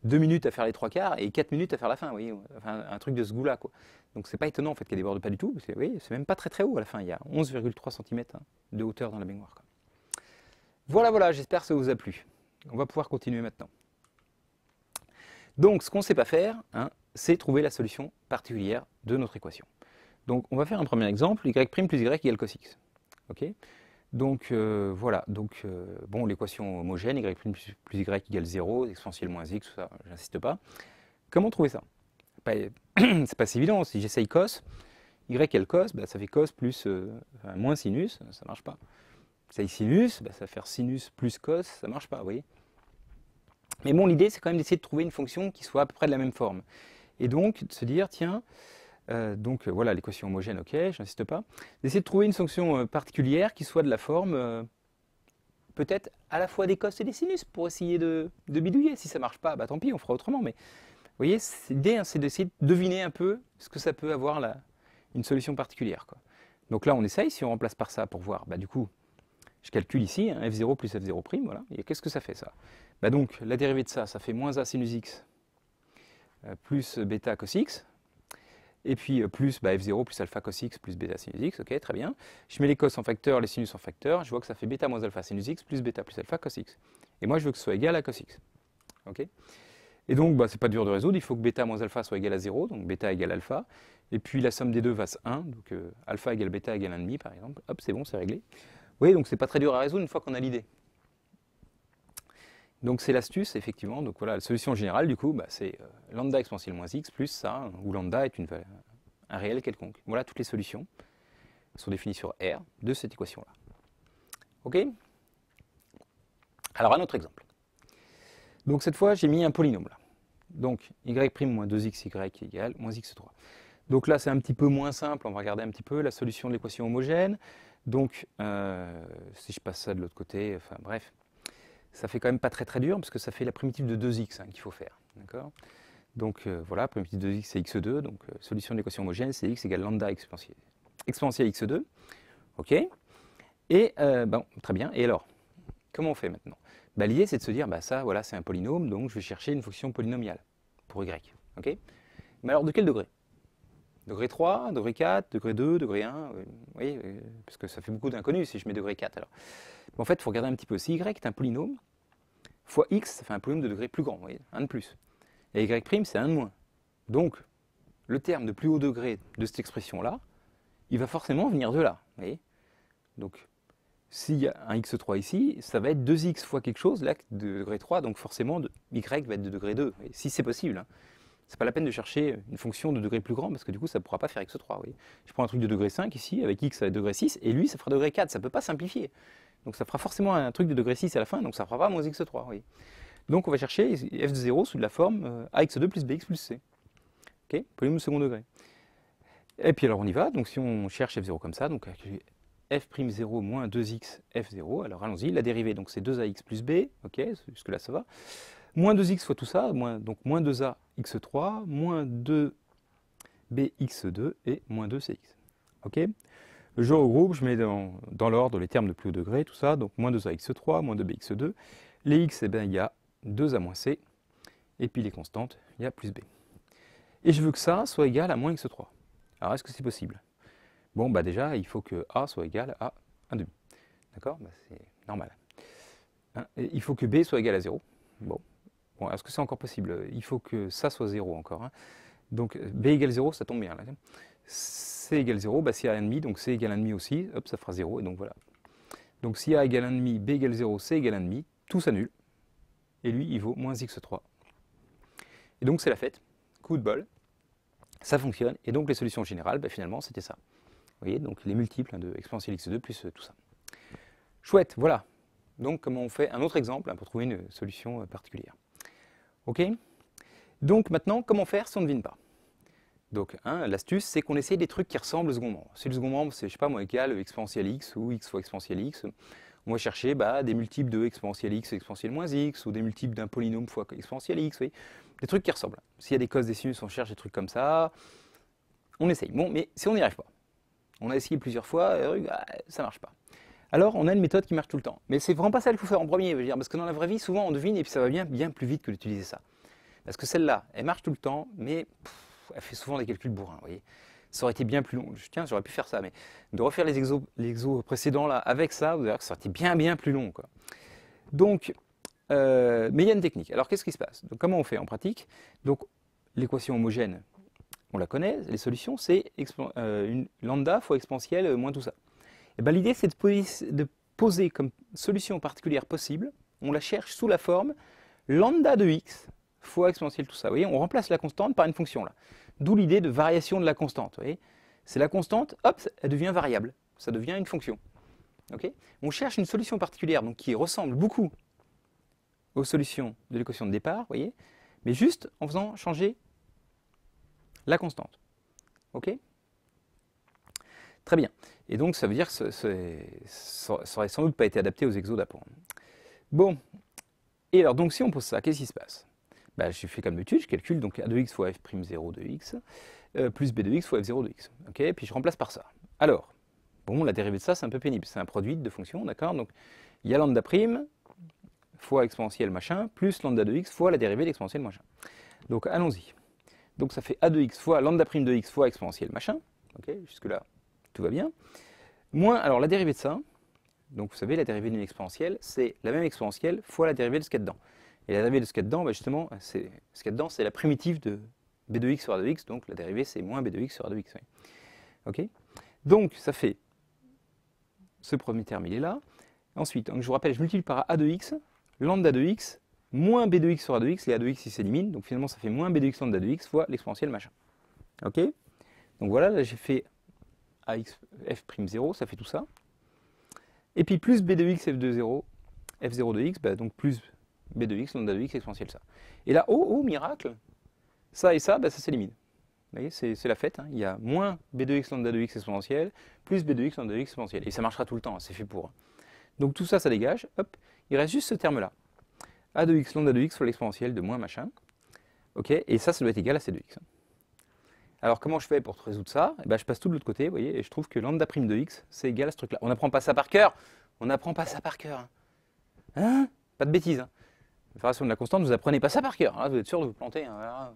2 minutes à faire les trois quarts et 4 minutes à faire la fin. Oui, enfin, un truc de ce goût-là. Quoi. Donc c'est pas étonnant en fait qu'elle déborde pas du tout. C'est, c'est même pas très très haut à la fin. Il y a 11,3 cm hein, de hauteur dans la baignoire. Voilà, voilà, j'espère que ça vous a plu. On va pouvoir continuer maintenant. Donc, ce qu'on ne sait pas faire, hein, c'est trouver la solution particulière de notre équation. Donc, on va faire un premier exemple, y' plus y égale cos x. donc euh, voilà, donc euh, bon, l'équation homogène, y plus, y égale 0, exponentielle moins x, tout ça, j'insiste pas. Comment trouver ça [CLEARS THROAT] C'est pas si évident, si j'essaye cos, y égale cos, bah, ça fait cos plus euh, moins sinus, ça marche pas ça est sinus, bah, ça va faire sinus plus cos, ça marche pas, vous voyez. Mais bon, l'idée, c'est quand même d'essayer de trouver une fonction qui soit à peu près de la même forme. Et donc, de se dire, tiens, euh, donc euh, voilà, l'équation homogène, ok, n'insiste pas. D'essayer de trouver une fonction euh, particulière qui soit de la forme, peut-être à la fois des cos et des sinus, pour essayer de, bidouiller. Si ça marche pas, bah tant pis, on fera autrement. Mais vous voyez, l'idée, hein, c'est d'essayer de deviner un peu ce que ça peut avoir, là, une solution particulière. Donc là, on essaye, si on remplace par ça pour voir, bah du coup, je calcule ici hein, f0 plus f0', voilà. Et qu'est-ce que ça fait ça bah Donc la dérivée de ça, ça fait moins a sinus x euh, plus bêta cos x, et puis euh, plus bah, f0 plus alpha cos x plus bêta sin x, ok, très bien. Je mets les cos en facteur, les sinus en facteur, je vois que ça fait bêta moins alpha sinus x plus bêta plus alpha cos x. Et moi je veux que ce soit égal à cos x, et donc, bah, ce n'est pas dur de résoudre, il faut que bêta moins alpha soit égal à 0, donc bêta égale alpha. Et puis la somme des deux va 1, donc euh, alpha égale bêta égale 1,5 par exemple. Hop, c'est bon, c'est réglé voyez, donc c'est pas très dur à résoudre une fois qu'on a l'idée. Donc c'est l'astuce, effectivement. Donc voilà, la solution générale, du coup, bah, c'est euh, lambda exponentielle moins x plus ça, où lambda est euh, un réel quelconque. Voilà, toutes les solutions sont définies sur R de cette équation-là. OK Alors, un autre exemple. Donc cette fois, j'ai mis un polynôme là. Donc y' moins 2xy égale moins x3. Donc là, c'est un petit peu moins simple, on va regarder un petit peu la solution de l'équation homogène. Donc, euh, si je passe ça de l'autre côté, enfin bref, ça fait quand même pas très très dur, parce que ça fait la primitive de 2x hein, qu'il faut faire. D'accord donc euh, voilà, primitive de 2 x c'est x2, donc euh, solution de l'équation homogène c'est x égale lambda exponentielle, x2. Ok Et bon, très bien, et alors Comment on fait maintenant bah, L'idée c'est de se dire, bah, ça voilà c'est un polynôme, donc je vais chercher une fonction polynomiale pour y. ok Mais alors de quel degré Degré 3, degré 4, degré 2, degré 1, euh, voyez, euh, parce que ça fait beaucoup d'inconnus si je mets degré 4. Alors. en fait, il faut regarder un petit peu. Si y est un polynôme, fois x, ça fait un polynôme de degré plus grand, vous voyez, un de plus. Et y' c'est un de moins. Donc, le terme de plus haut degré de cette expression-là, il va forcément venir de là. voyez donc, s'il y a un x3 ici, ça va être 2x fois quelque chose, là, de degré 3, donc forcément, y va être de degré 2, si c'est possible. Hein n'est pas la peine de chercher une fonction de degré plus grand parce que du coup ça ne pourra pas faire x3. Oui. Je prends un truc de degré 5 ici, avec x à degré 6, et lui ça fera degré 4, ça ne peut pas simplifier. Donc ça fera forcément un truc de degré 6 à la fin, donc ça ne fera pas moins x3. Oui. Donc on va chercher f de 0 sous la forme euh, ax2 plus bx plus c. Ok, polynôme second degré. Et puis alors on y va, donc si on cherche f0 comme ça, donc f'0 moins 2x f0, alors allons-y, la dérivée, donc c'est 2ax plus b, ok, jusque là ça va, moins 2x fois tout ça, moins, donc moins 2a x3 moins 2bx2 et moins 2cx. Ok je regroupe, je mets dans, l'ordre les termes de plus haut degré, tout ça, donc moins 2ax3, moins 2bx2. Les x, eh bien, il y a 2a moins c, et puis les constantes, il y a plus b. Et je veux que ça soit égal à moins x3. Alors est-ce que c'est possible Bon, bah déjà, il faut que a soit égal à 1,5. D'accord bah, C'est normal. Hein il faut que b soit égal à 0. Bon, Bon, est-ce que c'est encore possible Il faut que ça soit 0 encore. Hein. Donc b égale 0, ça tombe bien. Là. c égale 0, si bah, c'est a 1,5, donc c égale 1,5 aussi, hop, ça fera 0, et donc voilà. Donc si a égale 1,5, b égale 0, c égale 1,5, tout s'annule. Et lui, il vaut moins x3. Et donc c'est la fête, coup de bol, ça fonctionne, et donc les solutions générales, bah, finalement, c'était ça. Vous voyez, donc les multiples hein, de exponentielle x2 plus euh, tout ça. Chouette, voilà. Donc comment on fait un autre exemple hein, pour trouver une solution euh, particulière. Ok Donc maintenant, comment faire si on ne devine pas donc, l'astuce, c'est qu'on essaye des trucs qui ressemblent au second membre. Si le second membre, c'est, je sais pas moi, égal exponentiel x ou x fois exponentiel x, on va chercher bah, des multiples de exponentiel x, exponentiel moins x, ou des multiples d'un polynôme fois exponentiel x, des trucs qui ressemblent. S'il y a des causes, des sinus, on cherche des trucs comme ça. On essaye. Bon, mais si on n'y arrive pas, on a essayé plusieurs fois, euh, ça ne marche pas alors on a une méthode qui marche tout le temps. Mais c'est vraiment pas celle qu'il faut faire en premier, dire, parce que dans la vraie vie, souvent on devine et puis ça va bien, bien plus vite que d'utiliser ça. Parce que celle-là, elle marche tout le temps, mais elle fait souvent des calculs bourrins, vous voyez. Ça aurait été bien plus long. Je Tiens, j'aurais pu faire ça, mais de refaire les exos, les précédents là avec ça, vous allez voir que ça aurait été bien bien plus long. Donc, euh, mais il y a une technique. Alors qu'est-ce qui se passe Comment on fait en pratique Donc l'équation homogène, on la connaît, les solutions, c'est euh, une lambda fois exponentielle moins tout ça. Eh ben, l'idée, c'est de poser, comme solution particulière possible, on la cherche sous la forme lambda de x fois exponentielle tout ça. on remplace la constante par une fonction là. D'où l'idée de variation de la constante. c'est la constante, hop, elle devient variable, ça devient une fonction. on cherche une solution particulière donc qui ressemble beaucoup aux solutions de l'équation de départ, mais juste en faisant changer la constante. ok Très bien. Et donc, ça veut dire que ça n'aurait sans doute pas été adapté aux exodapons. Bon. Et alors, donc, si on pose ça, qu'est-ce qui se passe bah, Je fais comme d'habitude, je calcule donc a de x fois f'0 de x, plus b de x fois f0 de x. OK Puis je remplace par ça. Alors, bon, la dérivée de ça, c'est un peu pénible. C'est un produit de fonctions, d'accord Donc, il y a lambda prime fois exponentielle machin, plus lambda de x fois la dérivée de l'exponentielle machin. Donc, allons-y. Donc, ça fait a de x fois lambda prime de x fois exponentielle machin. OK Jusque-là, tout va bien. Moins, alors la dérivée de ça, donc vous savez, la dérivée d'une exponentielle, c'est la même exponentielle fois la dérivée de ce qu'il y a dedans. Et la dérivée de ce qu'il y a dedans, bah, justement, c'est ce qu'il y a dedans, c'est la primitive de b de x sur a de x, donc la dérivée c'est moins b de x sur a de x. donc ça fait ce premier terme, il est là. Ensuite, donc, je vous rappelle, je multiplie par a de x, lambda de x, moins b de x sur a de x, les a de x ils s'éliminent, donc finalement ça fait moins b de x lambda de x fois l'exponentielle machin. Ok Donc voilà, là j'ai fait f f'0, ça fait tout ça. Et puis plus b de x f de 0, f0 de x, donc plus b de x, lambda de x exponentielle ça. Et là, oh, oh, miracle, ça et ça, ça s'élimine. Vous voyez, c'est la fête. Il y a moins b de x lambda de x exponentielle, plus b 2 x lambda de x exponentielle. Et ça marchera tout le temps, c'est fait pour. Donc tout ça, ça dégage. Hop, il reste juste ce terme-là. a de x lambda de x sur l'exponentielle de moins machin. Ok, et ça, ça doit être égal à c de x. Alors comment je fais pour résoudre ça eh ben, Je passe tout de l'autre côté, vous voyez, et je trouve que lambda prime de x, c'est égal à ce truc-là. On n'apprend pas ça par cœur On n'apprend pas ça par cœur. Hein, hein Pas de bêtises. Hein la de la constante, vous apprenez pas ça par cœur. Hein. vous êtes sûr de vous planter. Hein,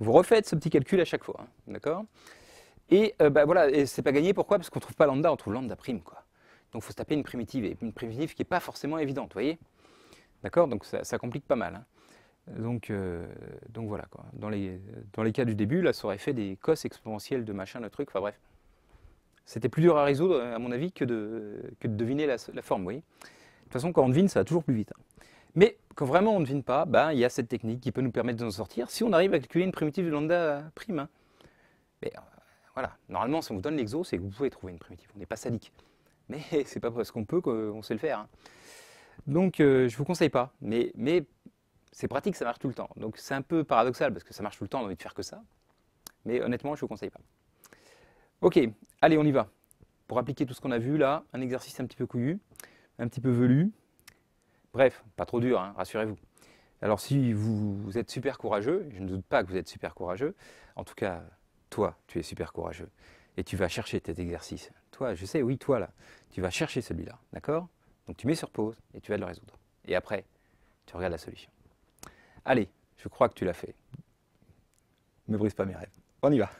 vous refaites ce petit calcul à chaque fois. D'accord Et euh, bah, voilà, et c'est pas gagné. Pourquoi Parce qu'on trouve pas lambda, on trouve lambda prime. Quoi. Donc il faut se taper une primitive, et une primitive qui n'est pas forcément évidente, vous voyez D'accord Donc ça, complique pas mal. Euh, donc, voilà, quoi. Dans, les, cas du début, là, ça aurait fait des cosses exponentielles de machin, de trucs. enfin bref. C'était plus dur à résoudre, à mon avis, que de, deviner la, la forme, oui. De toute façon, quand on devine, ça va toujours plus vite. Hein. Mais quand vraiment on ne devine pas, ben, il y a cette technique qui peut nous permettre de nous sortir si on arrive à calculer une primitive de lambda prime. Hein. Mais euh, voilà, normalement, si on vous donne l'exo, c'est que vous pouvez trouver une primitive, on n'est pas sadique. Mais [LAUGHS] c'est pas parce qu'on peut qu'on sait le faire. Hein. Donc, je euh, je vous conseille pas. mais c'est pratique, ça marche tout le temps. Donc c'est un peu paradoxal parce que ça marche tout le temps, on a envie de faire que ça. Mais honnêtement, je ne vous conseille pas. Ok, allez, on y va. Pour appliquer tout ce qu'on a vu là, un exercice un petit peu couillu, un petit peu velu. Bref, pas trop dur, hein, rassurez-vous. Alors si vous, êtes super courageux, je ne doute pas que vous êtes super courageux, en tout cas, toi, tu es super courageux. Et tu vas chercher cet exercice. Toi, je sais, oui, toi là, tu vas chercher celui-là, d'accord Donc tu mets sur pause et tu vas le résoudre. Et après, tu regardes la solution. Allez, je crois que tu l'as fait. Ne brise pas mes rêves. On y va.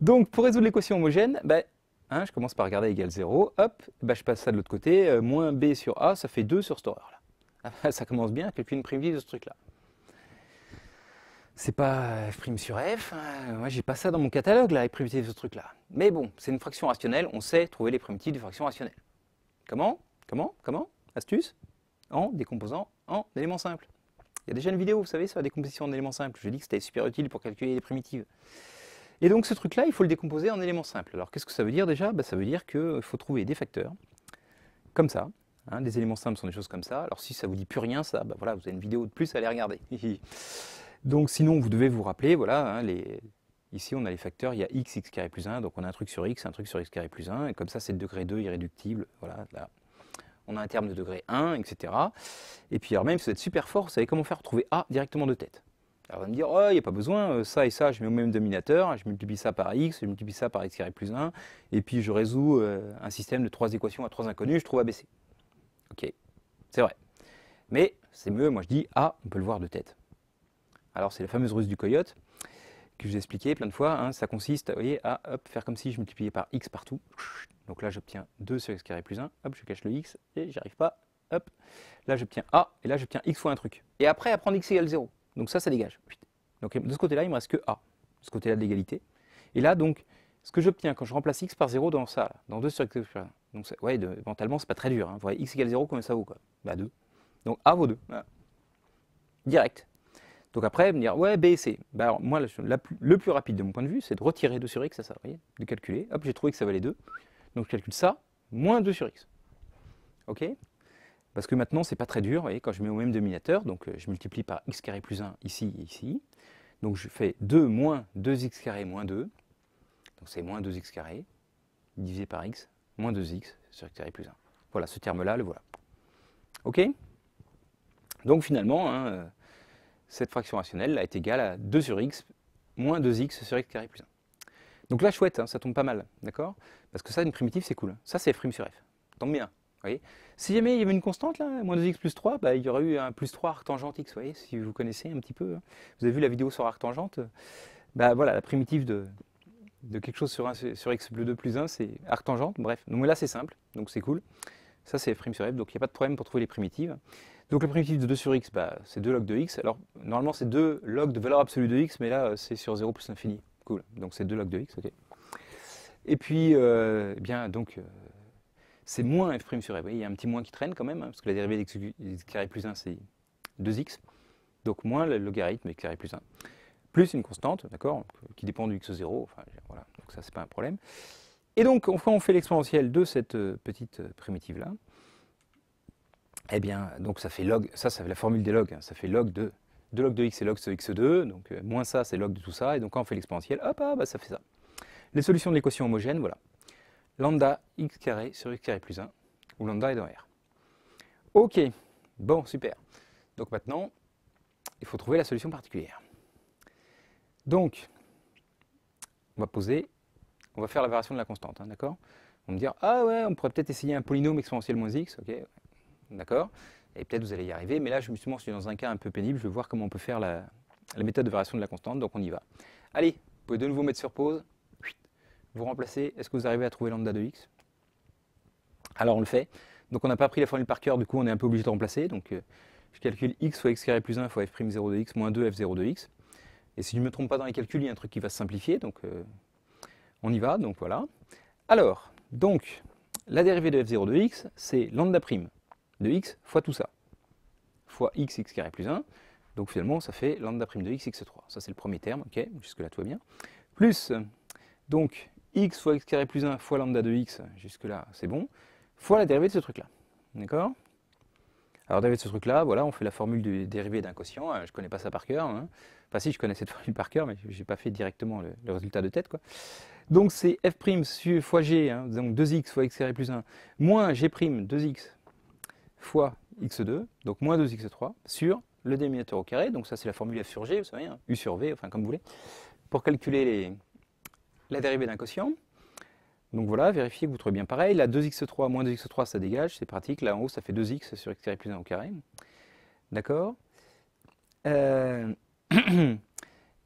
Donc, pour résoudre l'équation homogène, ben, hein, je commence par regarder égal 0. Hop, ben, je passe ça de l'autre côté. Euh, moins b sur a, ça fait 2 sur cette horreur-là. Ah, ben, ça commence bien, calculer une primitive de ce truc-là. C'est pas f' euh, sur f, hein. moi j'ai pas ça dans mon catalogue, là, les primitives de ce truc-là. Mais bon, c'est une fraction rationnelle, on sait trouver les primitives de fraction rationnelle. Comment Comment Comment Astuce En décomposant en éléments simples. Il y a déjà une vidéo, vous savez, sur la décomposition en éléments simples. Je dit que c'était super utile pour calculer les primitives. Et donc ce truc-là, il faut le décomposer en éléments simples. Alors qu'est-ce que ça veut dire déjà bah, Ça veut dire qu'il faut trouver des facteurs, comme ça. Hein. des éléments simples sont des choses comme ça. Alors si ça ne vous dit plus rien, ça, bah, voilà, vous avez une vidéo de plus à aller regarder. [LAUGHS] donc sinon, vous devez vous rappeler, voilà, hein, ici on a les facteurs, il y a x, x plus 1, donc on a un truc sur x, un truc sur x carré plus 1, et comme ça c'est le degré 2 irréductible, voilà, là on a un terme de degré 1, etc. Et puis alors même si vous êtes super fort, vous savez comment faire trouver A directement de tête. Alors on va me dire, oh, il n'y a pas besoin, euh, ça et ça, je mets au même dominateur, je multiplie ça par x, je multiplie ça par x carré plus 1, et puis je résous euh, un système de trois équations à trois inconnues, je trouve ABC. Ok, c'est vrai. Mais c'est mieux, moi je dis A, on peut le voir de tête. Alors c'est la fameuse ruse du coyote que ai expliqué plein de fois, hein. ça consiste à hop, faire comme si je multipliais par x partout, donc là, j'obtiens 2 sur x carré plus 1. Hop, je cache le x et arrive pas. Hop, là, j'obtiens a et là, j'obtiens x fois un truc. Et après, à prendre x égale 0. Donc ça, ça dégage. Donc de ce côté-là, il me reste que a, ce côté-là de l'égalité. Et là, donc, ce que j'obtiens quand je remplace x par 0 dans ça, dans 2 sur x plus 1. Donc ouais, mentalement, c'est pas très dur. Hein. Vous voyez, x égale 0, combien ça vaut quoi Bah 2. Donc a vaut 2. Direct. Donc après, me dire, ouais, B et C. Bah alors, moi, le plus rapide de mon point de vue, c'est de retirer 2 sur x à ça, vous voyez, de calculer. Hop, j'ai trouvé que ça valait 2. Donc je calcule ça, moins 2 sur x. OK Parce que maintenant, ce n'est pas très dur. Vous voyez, quand je mets au même dominateur, donc euh, je multiplie par x carré plus 1 ici et ici. Donc je fais 2 moins 2x carré moins 2. Donc c'est moins 2x carré divisé par x, moins 2x sur x carré plus 1. Voilà, ce terme-là, le voilà. OK Donc finalement, hein, euh, cette fraction rationnelle est égale à 2 sur x moins 2x sur x carré plus 1. Donc là, chouette, hein, ça tombe pas mal, d'accord Parce que ça, une primitive, c'est cool. Ça, c'est prime sur f. tombe bien. Hein, voyez si jamais il y avait une constante, là, moins 2x plus 3, bah, il y aurait eu un plus 3 arc tangente x, voyez, si vous connaissez un petit peu. Hein. Vous avez vu la vidéo sur arc tangente bah, voilà, La primitive de, de quelque chose sur, sur x plus 2 plus 1, c'est arc tangente, bref. Donc là, c'est simple, donc c'est cool. Ça, c'est f' sur f, donc il n'y a pas de problème pour trouver les primitives. Donc la primitive de 2 sur x, bah, c'est 2 log de x. Alors normalement, c'est 2 log de valeur absolue de x, mais là, euh, c'est sur 0 plus l'infini. Cool. Donc c'est 2 log de x, ok. Et puis, euh, eh bien, donc, euh, c'est moins f' sur f. il y a un petit moins qui traîne quand même, hein, parce que la dérivée d'x carré plus 1, c'est 2x. Donc moins le logarithme x carré plus 1. Plus une constante, d'accord, qui dépend du x0. Enfin, voilà, donc ça, c'est pas un problème. Et donc, quand on fait l'exponentielle de cette euh, petite primitive-là. Eh bien, donc ça fait log, ça, c'est la formule des logs, hein. ça fait log de 2 log de x et log de x2, donc euh, moins ça, c'est log de tout ça, et donc quand on fait l'exponentielle, hop, ah, bah, ça fait ça. Les solutions de l'équation homogène, voilà. Lambda x carré sur x carré plus 1, où lambda est dans R. Ok, bon, super. Donc maintenant, il faut trouver la solution particulière. Donc, on va poser, on va faire la variation de la constante, hein, d'accord On va me dire, ah ouais, on pourrait peut-être essayer un polynôme exponentiel moins x, ok, d'accord et peut-être vous allez y arriver. Mais là, justement, je suis dans un cas un peu pénible, je vais voir comment on peut faire la, méthode de variation de la constante, donc on y va. Allez, vous pouvez de nouveau mettre sur pause, vous remplacez, est-ce que vous arrivez à trouver lambda de x Alors on le fait, donc on n'a pas pris la formule par cœur, du coup on est un peu obligé de remplacer, donc euh, je calcule x fois x carré plus 1 fois f'0 de x moins 2 f0 de x, et si je ne me trompe pas dans les calculs, il y a un truc qui va se simplifier, donc euh, on y va, donc voilà. Alors, donc, la dérivée de f0 de x, c'est lambda prime de x fois tout ça, fois x, x carré plus 1. Donc finalement, ça fait lambda prime de x, x3. Ça, c'est le premier terme, ok Jusque-là, tout va bien. Plus, donc, x fois x carré plus 1 fois lambda de x, jusque-là, c'est bon, fois la dérivée de ce truc-là. D'accord alors, dérivée de ce truc-là, voilà, on fait la formule de dérivée d'un quotient. Euh, je ne connais pas ça par cœur. pas hein. Enfin, si, je connais cette formule par cœur, mais je n'ai pas fait directement le, résultat de tête. Quoi. Donc, c'est f' fois g, hein, donc 2x fois x carré plus 1, moins g' 2x fois x2, donc moins 2x3, sur le dénominateur au carré, donc ça c'est la formule f sur g, vous savez, hein, u sur v, enfin comme vous voulez, pour calculer la dérivée d'un quotient. Donc voilà, vérifiez que vous trouvez bien pareil. Là, 2x3 moins 2x3, ça dégage, c'est pratique. Là, en haut, ça fait 2x sur x carré plus 1 au carré. D'accord euh, [CLEARS THROAT]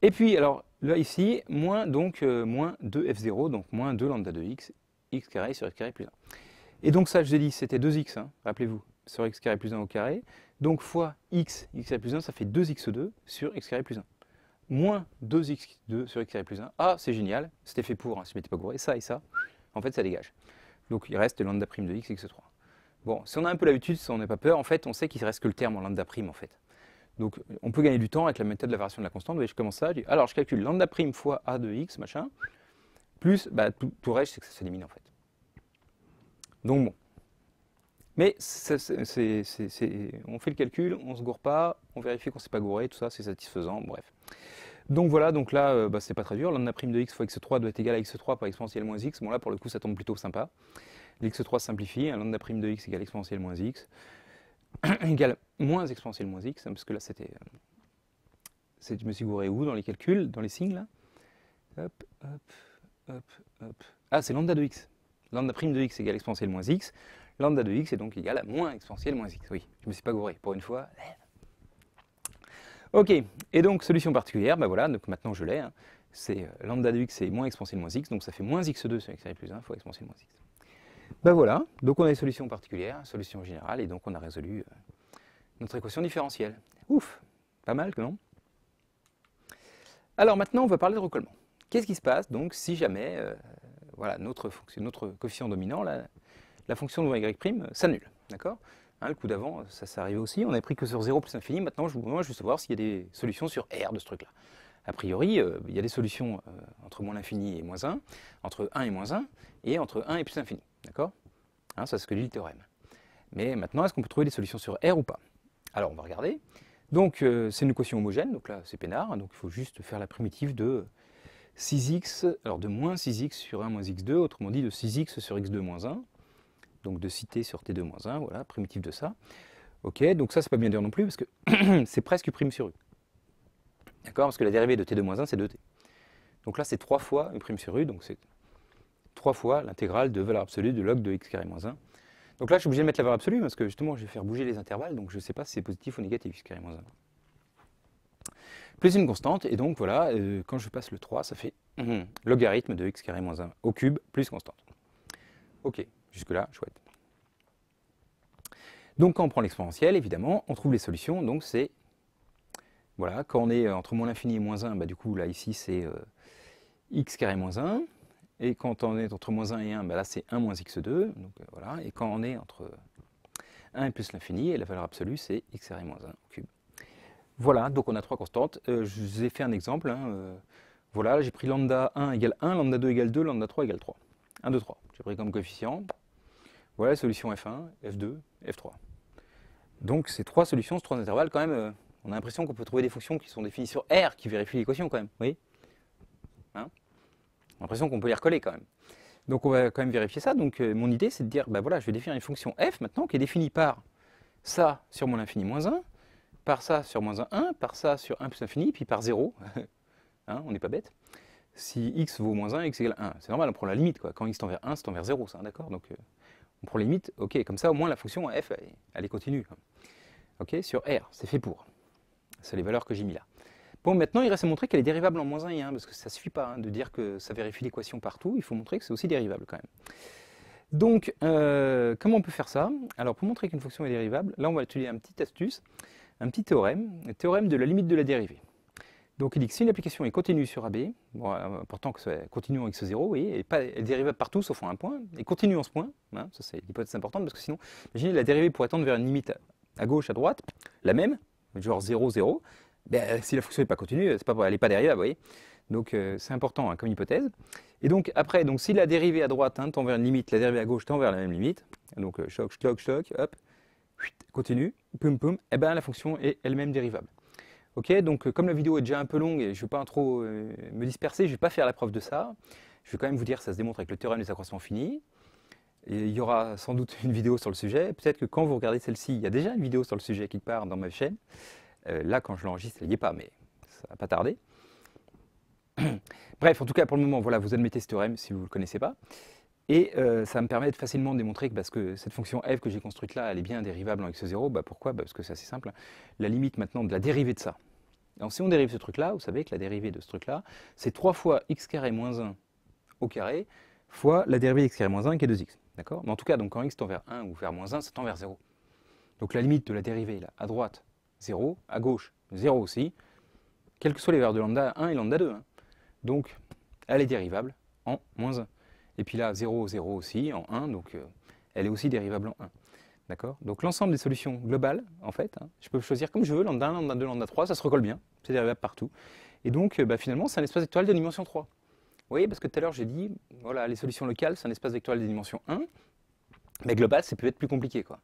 Et puis, alors, là, ici, moins, donc, euh, moins 2f0, donc moins 2 lambda de x, x carré sur x carré plus 1. Et donc ça, je vous dit, c'était 2x, hein, rappelez-vous sur x carré plus 1 au carré. Donc fois x, x plus 1, ça fait 2x2 sur x carré plus 1. Moins 2x2 sur x carré plus 1. Ah, c'est génial, c'était fait pour, hein. si je m'étais pas et ça et ça. En fait, ça dégage. Donc il reste lambda prime de x, x3. Bon, si on a un peu l'habitude, si on n'a pas peur, en fait, on sait qu'il ne reste que le terme en lambda prime, en fait. Donc on peut gagner du temps avec la méthode de la variation de la constante. voyez je commence ça, je alors je calcule lambda prime fois a de x, machin, plus bah, tout, reste, c'est que ça s'élimine, en fait. Donc bon, mais on fait le calcul, on ne se gourre pas, on vérifie qu'on ne s'est pas gouré, tout ça c'est satisfaisant, bref. Donc voilà, donc là euh, bah, c'est pas très dur, lambda prime de x fois x3 doit être égal à x3 par exponentielle moins x, bon là pour le coup ça tombe plutôt sympa. L'x3 simplifie, L'onde hein, lambda prime de x égale exponentielle moins x, [CLEARS THROAT] égale moins exponentielle moins x, hein, parce que là c'était... Euh, je me suis gouré où dans les calculs, dans les signes là Hop, hop, hop, hop. Ah c'est lambda de x, lambda prime de x égale exponentielle moins x, lambda de x est donc égal à moins exponentielle moins x. Oui, je ne me suis pas gouré, pour une fois. Eh. Ok, et donc solution particulière, ben voilà, donc maintenant je l'ai. Hein. C'est euh, lambda de x est moins exponentielle moins x, donc ça fait moins x2 sur x plus 1 fois exponentielle moins x. Ben voilà, donc on a une solution particulière, solution générale, et donc on a résolu euh, notre équation différentielle. Ouf, pas mal, que non Alors maintenant, on va parler de recollement. Qu'est-ce qui se passe donc si jamais euh, voilà, notre, notre coefficient dominant, là, la fonction de y' s'annule. D'accord hein, Le coup d'avant, ça s'est arrivé aussi. On n'avait pris que sur 0 plus infini. Maintenant, je, veux savoir s'il y a des solutions sur R de ce truc-là. A priori, euh, il y a des solutions euh, entre moins l'infini et moins 1, entre 1 et moins 1, et entre 1 et plus infini. D'accord hein, Ça, c'est ce que dit le théorème. Mais maintenant, est-ce qu'on peut trouver des solutions sur R ou pas Alors, on va regarder. Donc, euh, c'est une équation homogène, donc là, c'est peinard. Donc, il faut juste faire la primitive de 6x, alors de moins 6x sur 1 moins x2, autrement dit de 6x sur x2 moins 1, donc de cité sur t2-1, voilà, primitif de ça. Ok, donc ça, c'est pas bien dur non plus, parce que [CLEARS THROAT] c'est presque prime sur u. D'accord Parce que la dérivée de t2-1, c'est 2t. Donc là, c'est 3 fois une prime sur u, donc c'est 3 fois l'intégrale de valeur absolue de log de x carré 1. Donc là, je suis obligé de mettre la valeur absolue, parce que justement, je vais faire bouger les intervalles, donc je ne sais pas si c'est positif ou négatif, x carré 1. Plus une constante, et donc voilà, euh, quand je passe le 3, ça fait [CLEARS THROAT] logarithme de x carré 1 au cube plus constante. Ok. Jusque-là, chouette. Donc quand on prend l'exponentielle, évidemment, on trouve les solutions. Donc c'est, voilà, quand on est entre moins l'infini et moins 1, bah, du coup là ici c'est euh, x carré moins 1. Et quand on est entre moins 1 et 1, bah, là c'est 1 moins x2. Donc, euh, voilà. Et quand on est entre 1 et plus l'infini, la valeur absolue c'est x carré moins 1 au cube. Voilà, donc on a trois constantes. Euh, je vous ai fait un exemple. Hein, voilà, j'ai pris lambda 1 égale 1, lambda 2 égale 2, lambda 3 égale 3. 1, 2, 3. J'ai pris comme coefficient, voilà la solution F1, F2, F3. Donc ces trois solutions, ces trois intervalles, quand même, euh, on a l'impression qu'on peut trouver des fonctions qui sont définies sur R, qui vérifient l'équation quand même, oui hein On a l'impression qu'on peut les recoller quand même. Donc on va quand même vérifier ça. Donc euh, mon idée, c'est de dire, ben voilà, je vais définir une fonction f maintenant qui est définie par ça sur mon infini moins 1, par ça sur moins 1, 1, par ça sur 1 plus l'infini, puis par 0. [LAUGHS] hein, on n'est pas bête. Si x vaut moins 1, x égale 1. C'est normal, on prend la limite. Quoi. Quand x tend vers 1, c'est tend vers 0, ça, hein, d'accord Donc euh, pour limite, ok, comme ça au moins la fonction f, elle est continue. Ok, sur R, c'est fait pour. C'est les valeurs que j'ai mis là. Bon, maintenant, il reste à montrer qu'elle est dérivable en moins 1 et 1, parce que ça ne suffit pas hein, de dire que ça vérifie l'équation partout, il faut montrer que c'est aussi dérivable quand même. Donc, euh, comment on peut faire ça Alors, pour montrer qu'une fonction est dérivable, là, on va utiliser un petit astuce, un petit théorème, théorème de la limite de la dérivée. Donc il dit que si une application est continue sur AB, bon, important euh, que soit continue en x0, oui, et pas, elle partout sauf en un point, et continue en ce point, hein, ça c'est l'hypothèse importante, parce que sinon, imaginez la dérivée pourrait tendre vers une limite à gauche, à droite, la même, genre 0, 0, ben, si la fonction n'est pas continue, c'est pas, elle n'est pas dérivable, vous voyez. Donc euh, c'est important hein, comme hypothèse. Et donc après, donc, si la dérivée à droite hein, tend vers une limite, la dérivée à gauche tend vers la même limite, donc euh, choc, choc, choc, hop, continue, poum, poum, et eh ben la fonction est elle-même dérivable. Ok, donc euh, comme la vidéo est déjà un peu longue et je ne veux pas trop euh, me disperser, je ne vais pas faire la preuve de ça. Je vais quand même vous dire que ça se démontre avec le théorème des accroissements finis. il y aura sans doute une vidéo sur le sujet. Peut-être que quand vous regardez celle-ci, il y a déjà une vidéo sur le sujet qui part dans ma chaîne. Euh, là, quand je l'enregistre, elle n'y est pas, mais ça va pas tarder. [CLEARS THROAT] Bref, en tout cas, pour le moment, voilà, vous admettez ce théorème si vous ne le connaissez pas. Et ça me permet de facilement démontrer que parce que cette fonction f que j'ai construite là, elle est bien dérivable en x0. Bah, pourquoi bah, Parce que c'est assez simple. Hein. La limite maintenant de la dérivée de ça, si on dérive ce truc-là, vous savez que la dérivée de ce truc-là, c'est 3 fois x carré moins 1 au carré fois la dérivée x carré moins 1 qui est 2x. D'accord Mais en tout cas, donc quand x tend vers 1 ou vers moins 1, ça tend vers 0. Donc la limite de la dérivée, à droite, 0, à gauche, 0 aussi, quels que soient les valeurs de lambda 1 et lambda 2. Hein. Donc elle est dérivable en moins 1. Et puis là, 0, 0 aussi, en 1, donc euh, elle est aussi dérivable en 1. D'accord Donc l'ensemble des solutions globales, en fait, hein, je peux choisir comme je veux, lambda 1, lambda 2, lambda 3, ça se recolle bien, c'est dérivable partout. Et donc, euh, bah, finalement, c'est un espace vectoriel de dimension 3. Vous voyez, parce que tout à l'heure, j'ai dit, voilà, les solutions locales, c'est un espace vectoriel de dimension 1, mais global, c'est peut-être plus compliqué, quoi.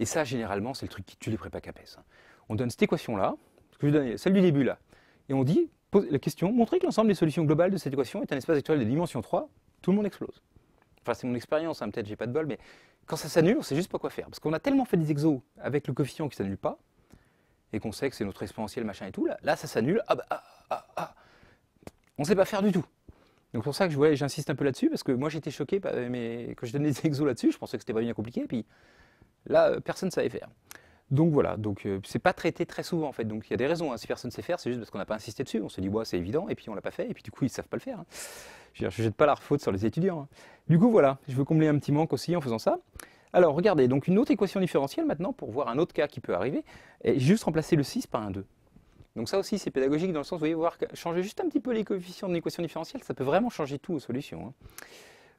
Et ça, généralement, c'est le truc qui tue les prépa CAPES. Hein. On donne cette équation-là, celle du début, là, et on dit, pose la question, montrer que l'ensemble des solutions globales de cette équation est un espace vectoriel de dimension 3, tout le monde explose. Enfin, c'est mon expérience, hein, peut-être j'ai pas de bol, mais quand ça s'annule, on sait juste pas quoi faire. Parce qu'on a tellement fait des exos avec le coefficient qui s'annule pas, et qu'on sait que c'est notre exponentiel machin et tout, là, ça s'annule, ah bah, ah, ah, ah. On sait pas faire du tout. Donc c'est pour ça que j'insiste un peu là-dessus, parce que moi j'étais choqué mais quand je donnais des [LAUGHS] exos là-dessus, je pensais que c'était pas bien compliqué, et puis là, euh, personne ne savait faire. Donc voilà, donc euh, c'est pas traité très souvent en fait. Donc il y a des raisons. Hein. Si personne ne sait faire, c'est juste parce qu'on n'a pas insisté dessus. On s'est dit, ouais, c'est évident, et puis on l'a pas fait, et puis du coup ils savent pas le faire. Hein. Je ne jette pas la faute sur les étudiants. Hein. Du coup, voilà, je veux combler un petit manque aussi en faisant ça. Alors, regardez, donc une autre équation différentielle maintenant, pour voir un autre cas qui peut arriver, et juste remplacer le 6 par un 2. Donc ça aussi, c'est pédagogique dans le sens, vous voyez, voir changer juste un petit peu les coefficients d'une équation différentielle, ça peut vraiment changer tout aux solutions. Hein.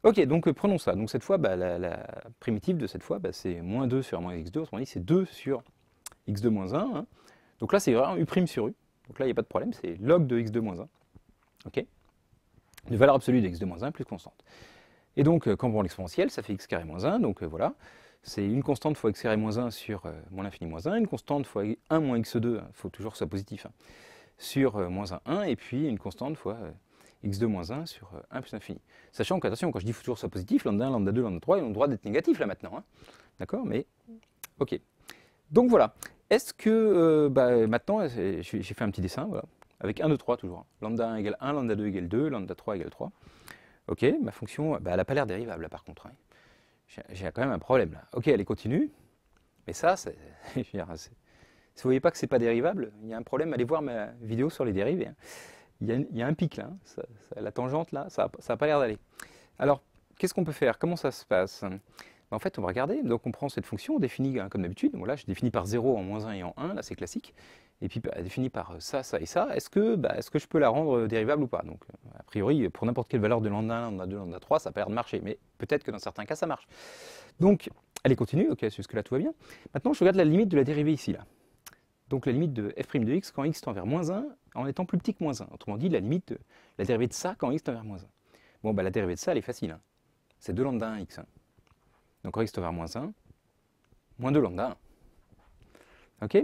Ok, donc euh, prenons ça. Donc cette fois, bah, la, primitive de cette fois, bah, c'est moins 2 sur moins x2, autrement dit, c'est 2 sur x2 moins 1. Hein. Donc là, c'est vraiment u' sur u. Donc là, il n'y a pas de problème, c'est log de x2 moins 1. Ok une valeur absolue de x de moins 1 plus constante. Et donc, euh, quand on prend l'exponentielle, ça fait x carré moins 1, donc euh, voilà. C'est une constante fois x carré moins 1 sur euh, moins l'infini moins 1, une constante fois 1 moins x2, il hein, faut toujours que ce soit positif, hein, sur moins 1, 1, et puis une constante fois x2 moins 1 sur 1 plus l'infini. Sachant que, attention, quand je dis faut toujours que soit positif, lambda 1, lambda 2, lambda 3, ils ont le droit d'être négatifs là maintenant. Hein. D'accord Mais, ok. Donc voilà. Est-ce que, bah, maintenant, j'ai fait un petit dessin, voilà avec 1, 2, 3 toujours. Lambda 1 égale 1, lambda 2 égale 2, lambda 3 égale 3. Ok, ma fonction, bah, elle n'a pas l'air dérivable par contre. Hein. J'ai quand même un problème là. Ok, elle est continue, mais ça, [LAUGHS] si vous voyez pas que c'est pas dérivable, il y a un problème, allez voir ma vidéo sur les dérives. Hein. Il, y a, un pic là, hein. ça, la tangente là, ça n'a pas l'air d'aller. Alors, qu'est-ce qu'on peut faire Comment ça se passe bah, en fait, on va regarder, donc on prend cette fonction, on définit comme d'habitude, bon, là je définis par 0 en moins 1 et en 1, là c'est classique, et puis bah, elle définie par euh, ça, ça et ça, est-ce que, bah, que je peux la rendre euh, dérivable ou pas Donc, euh, a priori, pour n'importe quelle valeur de lambda 1, lambda 2, lambda 3, ça n'a pas l'air de marcher, mais peut-être que dans certains cas, ça marche. Donc, elle est continue, ok, jusque-là tout va bien. Maintenant, je regarde la limite de la dérivée ici, là. Donc la limite de f' de x quand x tend vers moins 1, en étant plus petit que moins 1. Autrement dit, la limite la dérivée de ça quand x tend vers moins 1. Bon, bah, la dérivée de ça, elle est facile. Hein. C'est 2 lambda 1 x. Hein. Donc quand x tend vers moins 1, moins 2 lambda 1. OK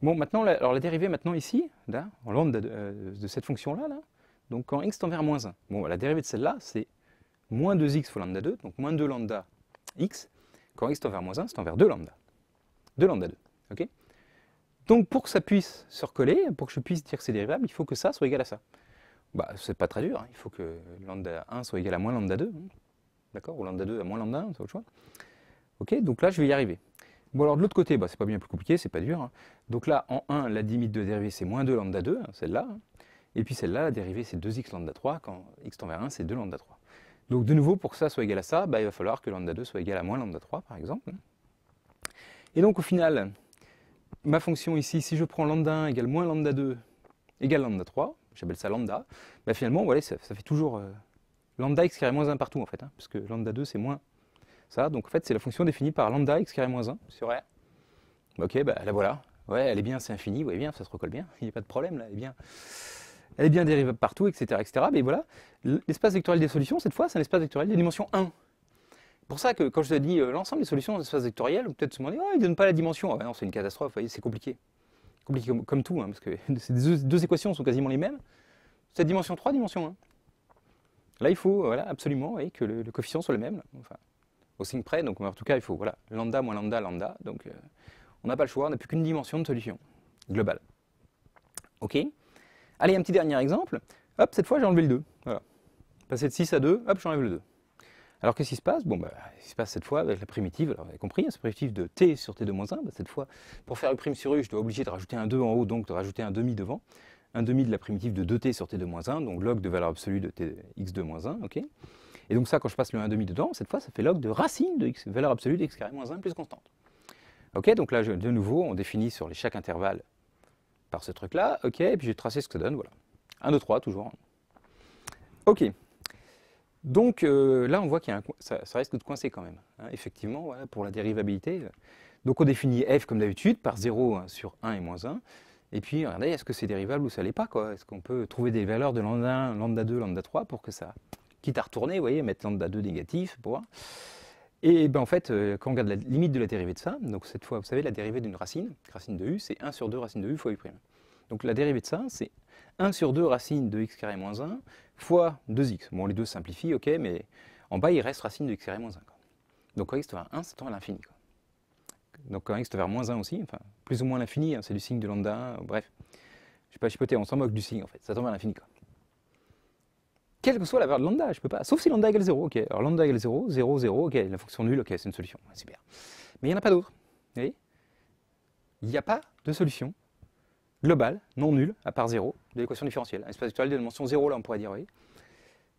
Bon, maintenant, alors la dérivée maintenant ici, lambda euh, de, cette fonction-là, donc quand x tend vers moins 1, bon, la dérivée de celle-là, c'est moins 2x fois lambda 2, donc moins 2 lambda x. Quand x tend vers moins 1, c'est envers 2 lambda. 2 lambda 2, ok Donc pour que ça puisse se recoller, pour que je puisse dire que c'est dérivable, il faut que ça soit égal à ça. Bah, c'est pas très dur, hein. il faut que lambda 1 soit égal à moins lambda 2, hein. d'accord Ou lambda 2 à moins lambda 1, c'est autre chose. Ok, donc là, je vais y arriver. Bon alors de l'autre côté, bah, c'est pas bien plus compliqué, c'est pas dur. Hein. Donc là, en 1, la limite de dérivée c'est moins 2 lambda 2, hein, celle-là. Hein. Et puis celle-là, la dérivée c'est 2x lambda 3, quand x tend vers 1 c'est 2 lambda 3. Donc de nouveau, pour que ça soit égal à ça, bah, il va falloir que lambda 2 soit égal à moins lambda 3 par exemple. Et donc au final, ma fonction ici, si je prends lambda 1 égale moins lambda 2 égale lambda 3, j'appelle ça lambda, bah, finalement ça, fait toujours euh, lambda x carré moins 1 partout en fait, hein, lambda 2 c'est moins donc en fait, c'est la fonction définie par lambda x carré moins 1 sur R. Ok, bah, là voilà. Ouais, elle est bien, c'est infini, vous voyez bien, ça se recolle bien, [LAUGHS] il n'y a pas de problème là, elle est bien. Elle est bien dérivable partout, etc. etc. Mais voilà, l'espace vectoriel des solutions, cette fois, c'est un espace vectoriel de dimension 1 pour ça que quand je te dis euh, l'ensemble des solutions dans l'espace vectoriel, peut-être se demander, oh, il ne donne pas la dimension. Ah bah non, c'est une catastrophe, c'est compliqué. Compliqué comme, tout, hein, parce que [LAUGHS] ces deux, équations sont quasiment les mêmes. C'est dimension 3, dimension 1. Là, il faut absolument que le, coefficient soit le même. Enfin, au signe près. Donc en tout cas, il faut voilà, lambda moins lambda, lambda. Donc euh, on n'a pas le choix, on n'a plus qu'une dimension de solution globale. OK Allez, un petit dernier exemple. Hop, cette fois, j'ai enlevé le 2. Voilà. Passer de 6 à 2, hop, j'enlève le 2. Alors qu'est-ce qui se passe Bon, bah, il se passe cette fois avec la primitive, alors vous avez compris, hein, primitive de t sur t 2 moins 1, bah, cette fois, pour faire une prime sur u, je dois obliger de rajouter un 2 en haut, donc de rajouter un demi devant, un demi de la primitive de 2t sur t de moins 1, donc log de valeur absolue de t x 2 moins 1, ok et donc ça, quand je passe le 1,5 dedans, cette fois, ça fait log de racine de x, valeur absolue de x carré moins 1 plus constante. Ok, donc là, de nouveau, on définit sur chaque intervalle par ce truc-là. Ok, et puis j'ai tracé ce que ça donne, voilà. 1, 2, 3, toujours. Ok. Donc euh, là, on voit qu'il ça, ça, risque de coincer quand même. Hein. effectivement, pour la dérivabilité. Donc on définit f comme d'habitude par 0 hein, sur 1 et moins 1. Et puis, regardez, est-ce que c'est dérivable ou ça l'est pas Est-ce qu'on peut trouver des valeurs de lambda 1, lambda 2, lambda 3 pour que ça quitte à retourner, vous voyez, mettre lambda 2 négatif, pour Et eh ben en fait, euh, quand on regarde la limite de la dérivée de ça, donc cette fois, vous savez, la dérivée d'une racine, racine de u, c'est 1 sur 2 racine de u fois u'. Donc la dérivée de ça, c'est 1 sur 2 racine de x carré moins 1 fois 2x. Bon, les deux simplifient, ok, mais en bas, il reste racine de x carré moins 1. Donc quand x tend vers 1, ça tend à l'infini. Donc quand x tend vers moins 1 aussi, enfin, plus ou moins l'infini, hein, c'est du signe de lambda 1, bref. Je ne sais pas chipoter, on s'en moque du signe en fait, ça tend vers l'infini quelle que soit la valeur de lambda, je peux pas. Sauf si lambda égale 0, ok. Alors lambda égale 0, 0, 0, ok. La fonction nulle, ok, c'est une solution, super. Mais il n'y en a pas d'autre. Vous voyez Il n'y a pas de solution globale, non nulle, à part 0, de l'équation différentielle. Un espace vectoriel de dimension 0, là, on pourrait dire, oui.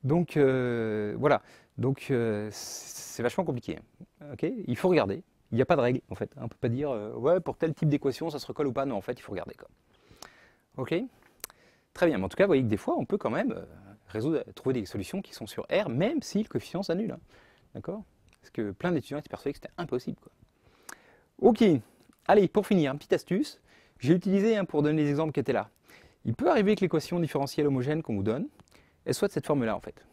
Donc, euh, voilà. Donc, euh, c'est vachement compliqué. Hein. Ok Il faut regarder. Il n'y a pas de règle, en fait. On ne peut pas dire, euh, ouais, pour tel type d'équation, ça se recolle ou pas. Non, en fait, il faut regarder, quoi. Ok Très bien. Mais en tout cas, vous voyez que des fois, on peut quand même résoudre, trouver des solutions qui sont sur R, même si le coefficient s'annule. Hein. D'accord Parce que plein d'étudiants étaient persuadés que c'était impossible. Ok, allez, pour finir, une petite astuce. J'ai utilisé hein, pour donner les exemples qui étaient là. Il peut arriver que l'équation différentielle homogène qu'on vous donne, elle soit de cette forme-là, en fait.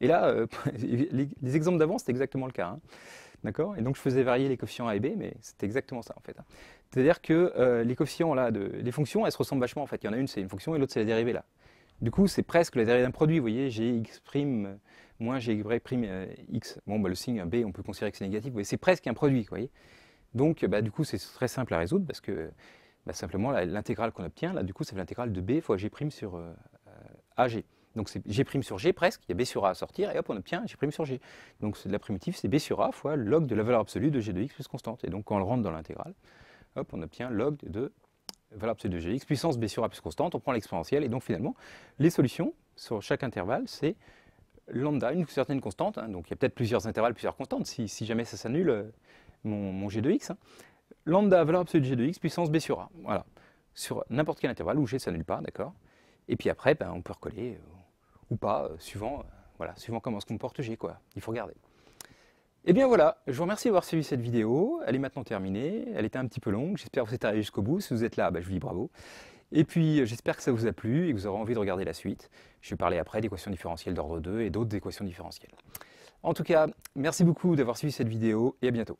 Et là, euh, [LAUGHS] les, exemples d'avant, c'était exactement le cas. Hein. D'accord Et donc, je faisais varier les coefficients A et B, mais c'était exactement ça, en fait. C'est-à-dire que euh, les coefficients, là, les fonctions, elles se ressemblent vachement, en fait. Il y en a une, c'est une fonction, et l'autre, c'est la dérivée, là. Du coup, c'est presque la dérivée d'un produit. Vous voyez, j'ai x' moins j'ai prime euh, x. Bon, bah, le signe b, on peut considérer que c'est négatif. C'est presque un produit. Vous voyez Donc, bah, du coup, c'est très simple à résoudre parce que bah, simplement l'intégrale qu'on obtient, là, du coup, c'est l'intégrale de b fois g' sur euh, ag. Donc c'est G' sur G presque, il y a B sur A à sortir, et hop, on obtient G' sur G. Donc c'est de la primitive, c'est B sur A fois log de la valeur absolue de G de X plus constante. Et donc quand on le rentre dans l'intégrale, hop, on obtient log de valeur absolue de gx, puissance B sur A plus constante, on prend l'exponentielle, et donc finalement, les solutions sur chaque intervalle, c'est lambda, une certaine constante, hein. donc il y a peut-être plusieurs intervalles, plusieurs constantes, si, jamais ça s'annule, euh, mon, g de x, hein. lambda, valeur absolue de g de x, puissance B sur A, voilà, sur n'importe quel intervalle où g s'annule pas, d'accord Et puis après, ben, on peut recoller, euh, ou pas, euh, suivant, voilà, suivant comment se comporte g, quoi, il faut regarder. Et eh bien voilà, je vous remercie d'avoir suivi cette vidéo. Elle est maintenant terminée. Elle était un petit peu longue. J'espère que vous êtes arrivé jusqu'au bout. Si vous êtes là, bah, je vous dis bravo. Et puis euh, j'espère que ça vous a plu et que vous aurez envie de regarder la suite. Je vais parler après d'équations différentielles d'ordre 2 et d'autres équations différentielles. En tout cas, merci beaucoup d'avoir suivi cette vidéo et à bientôt.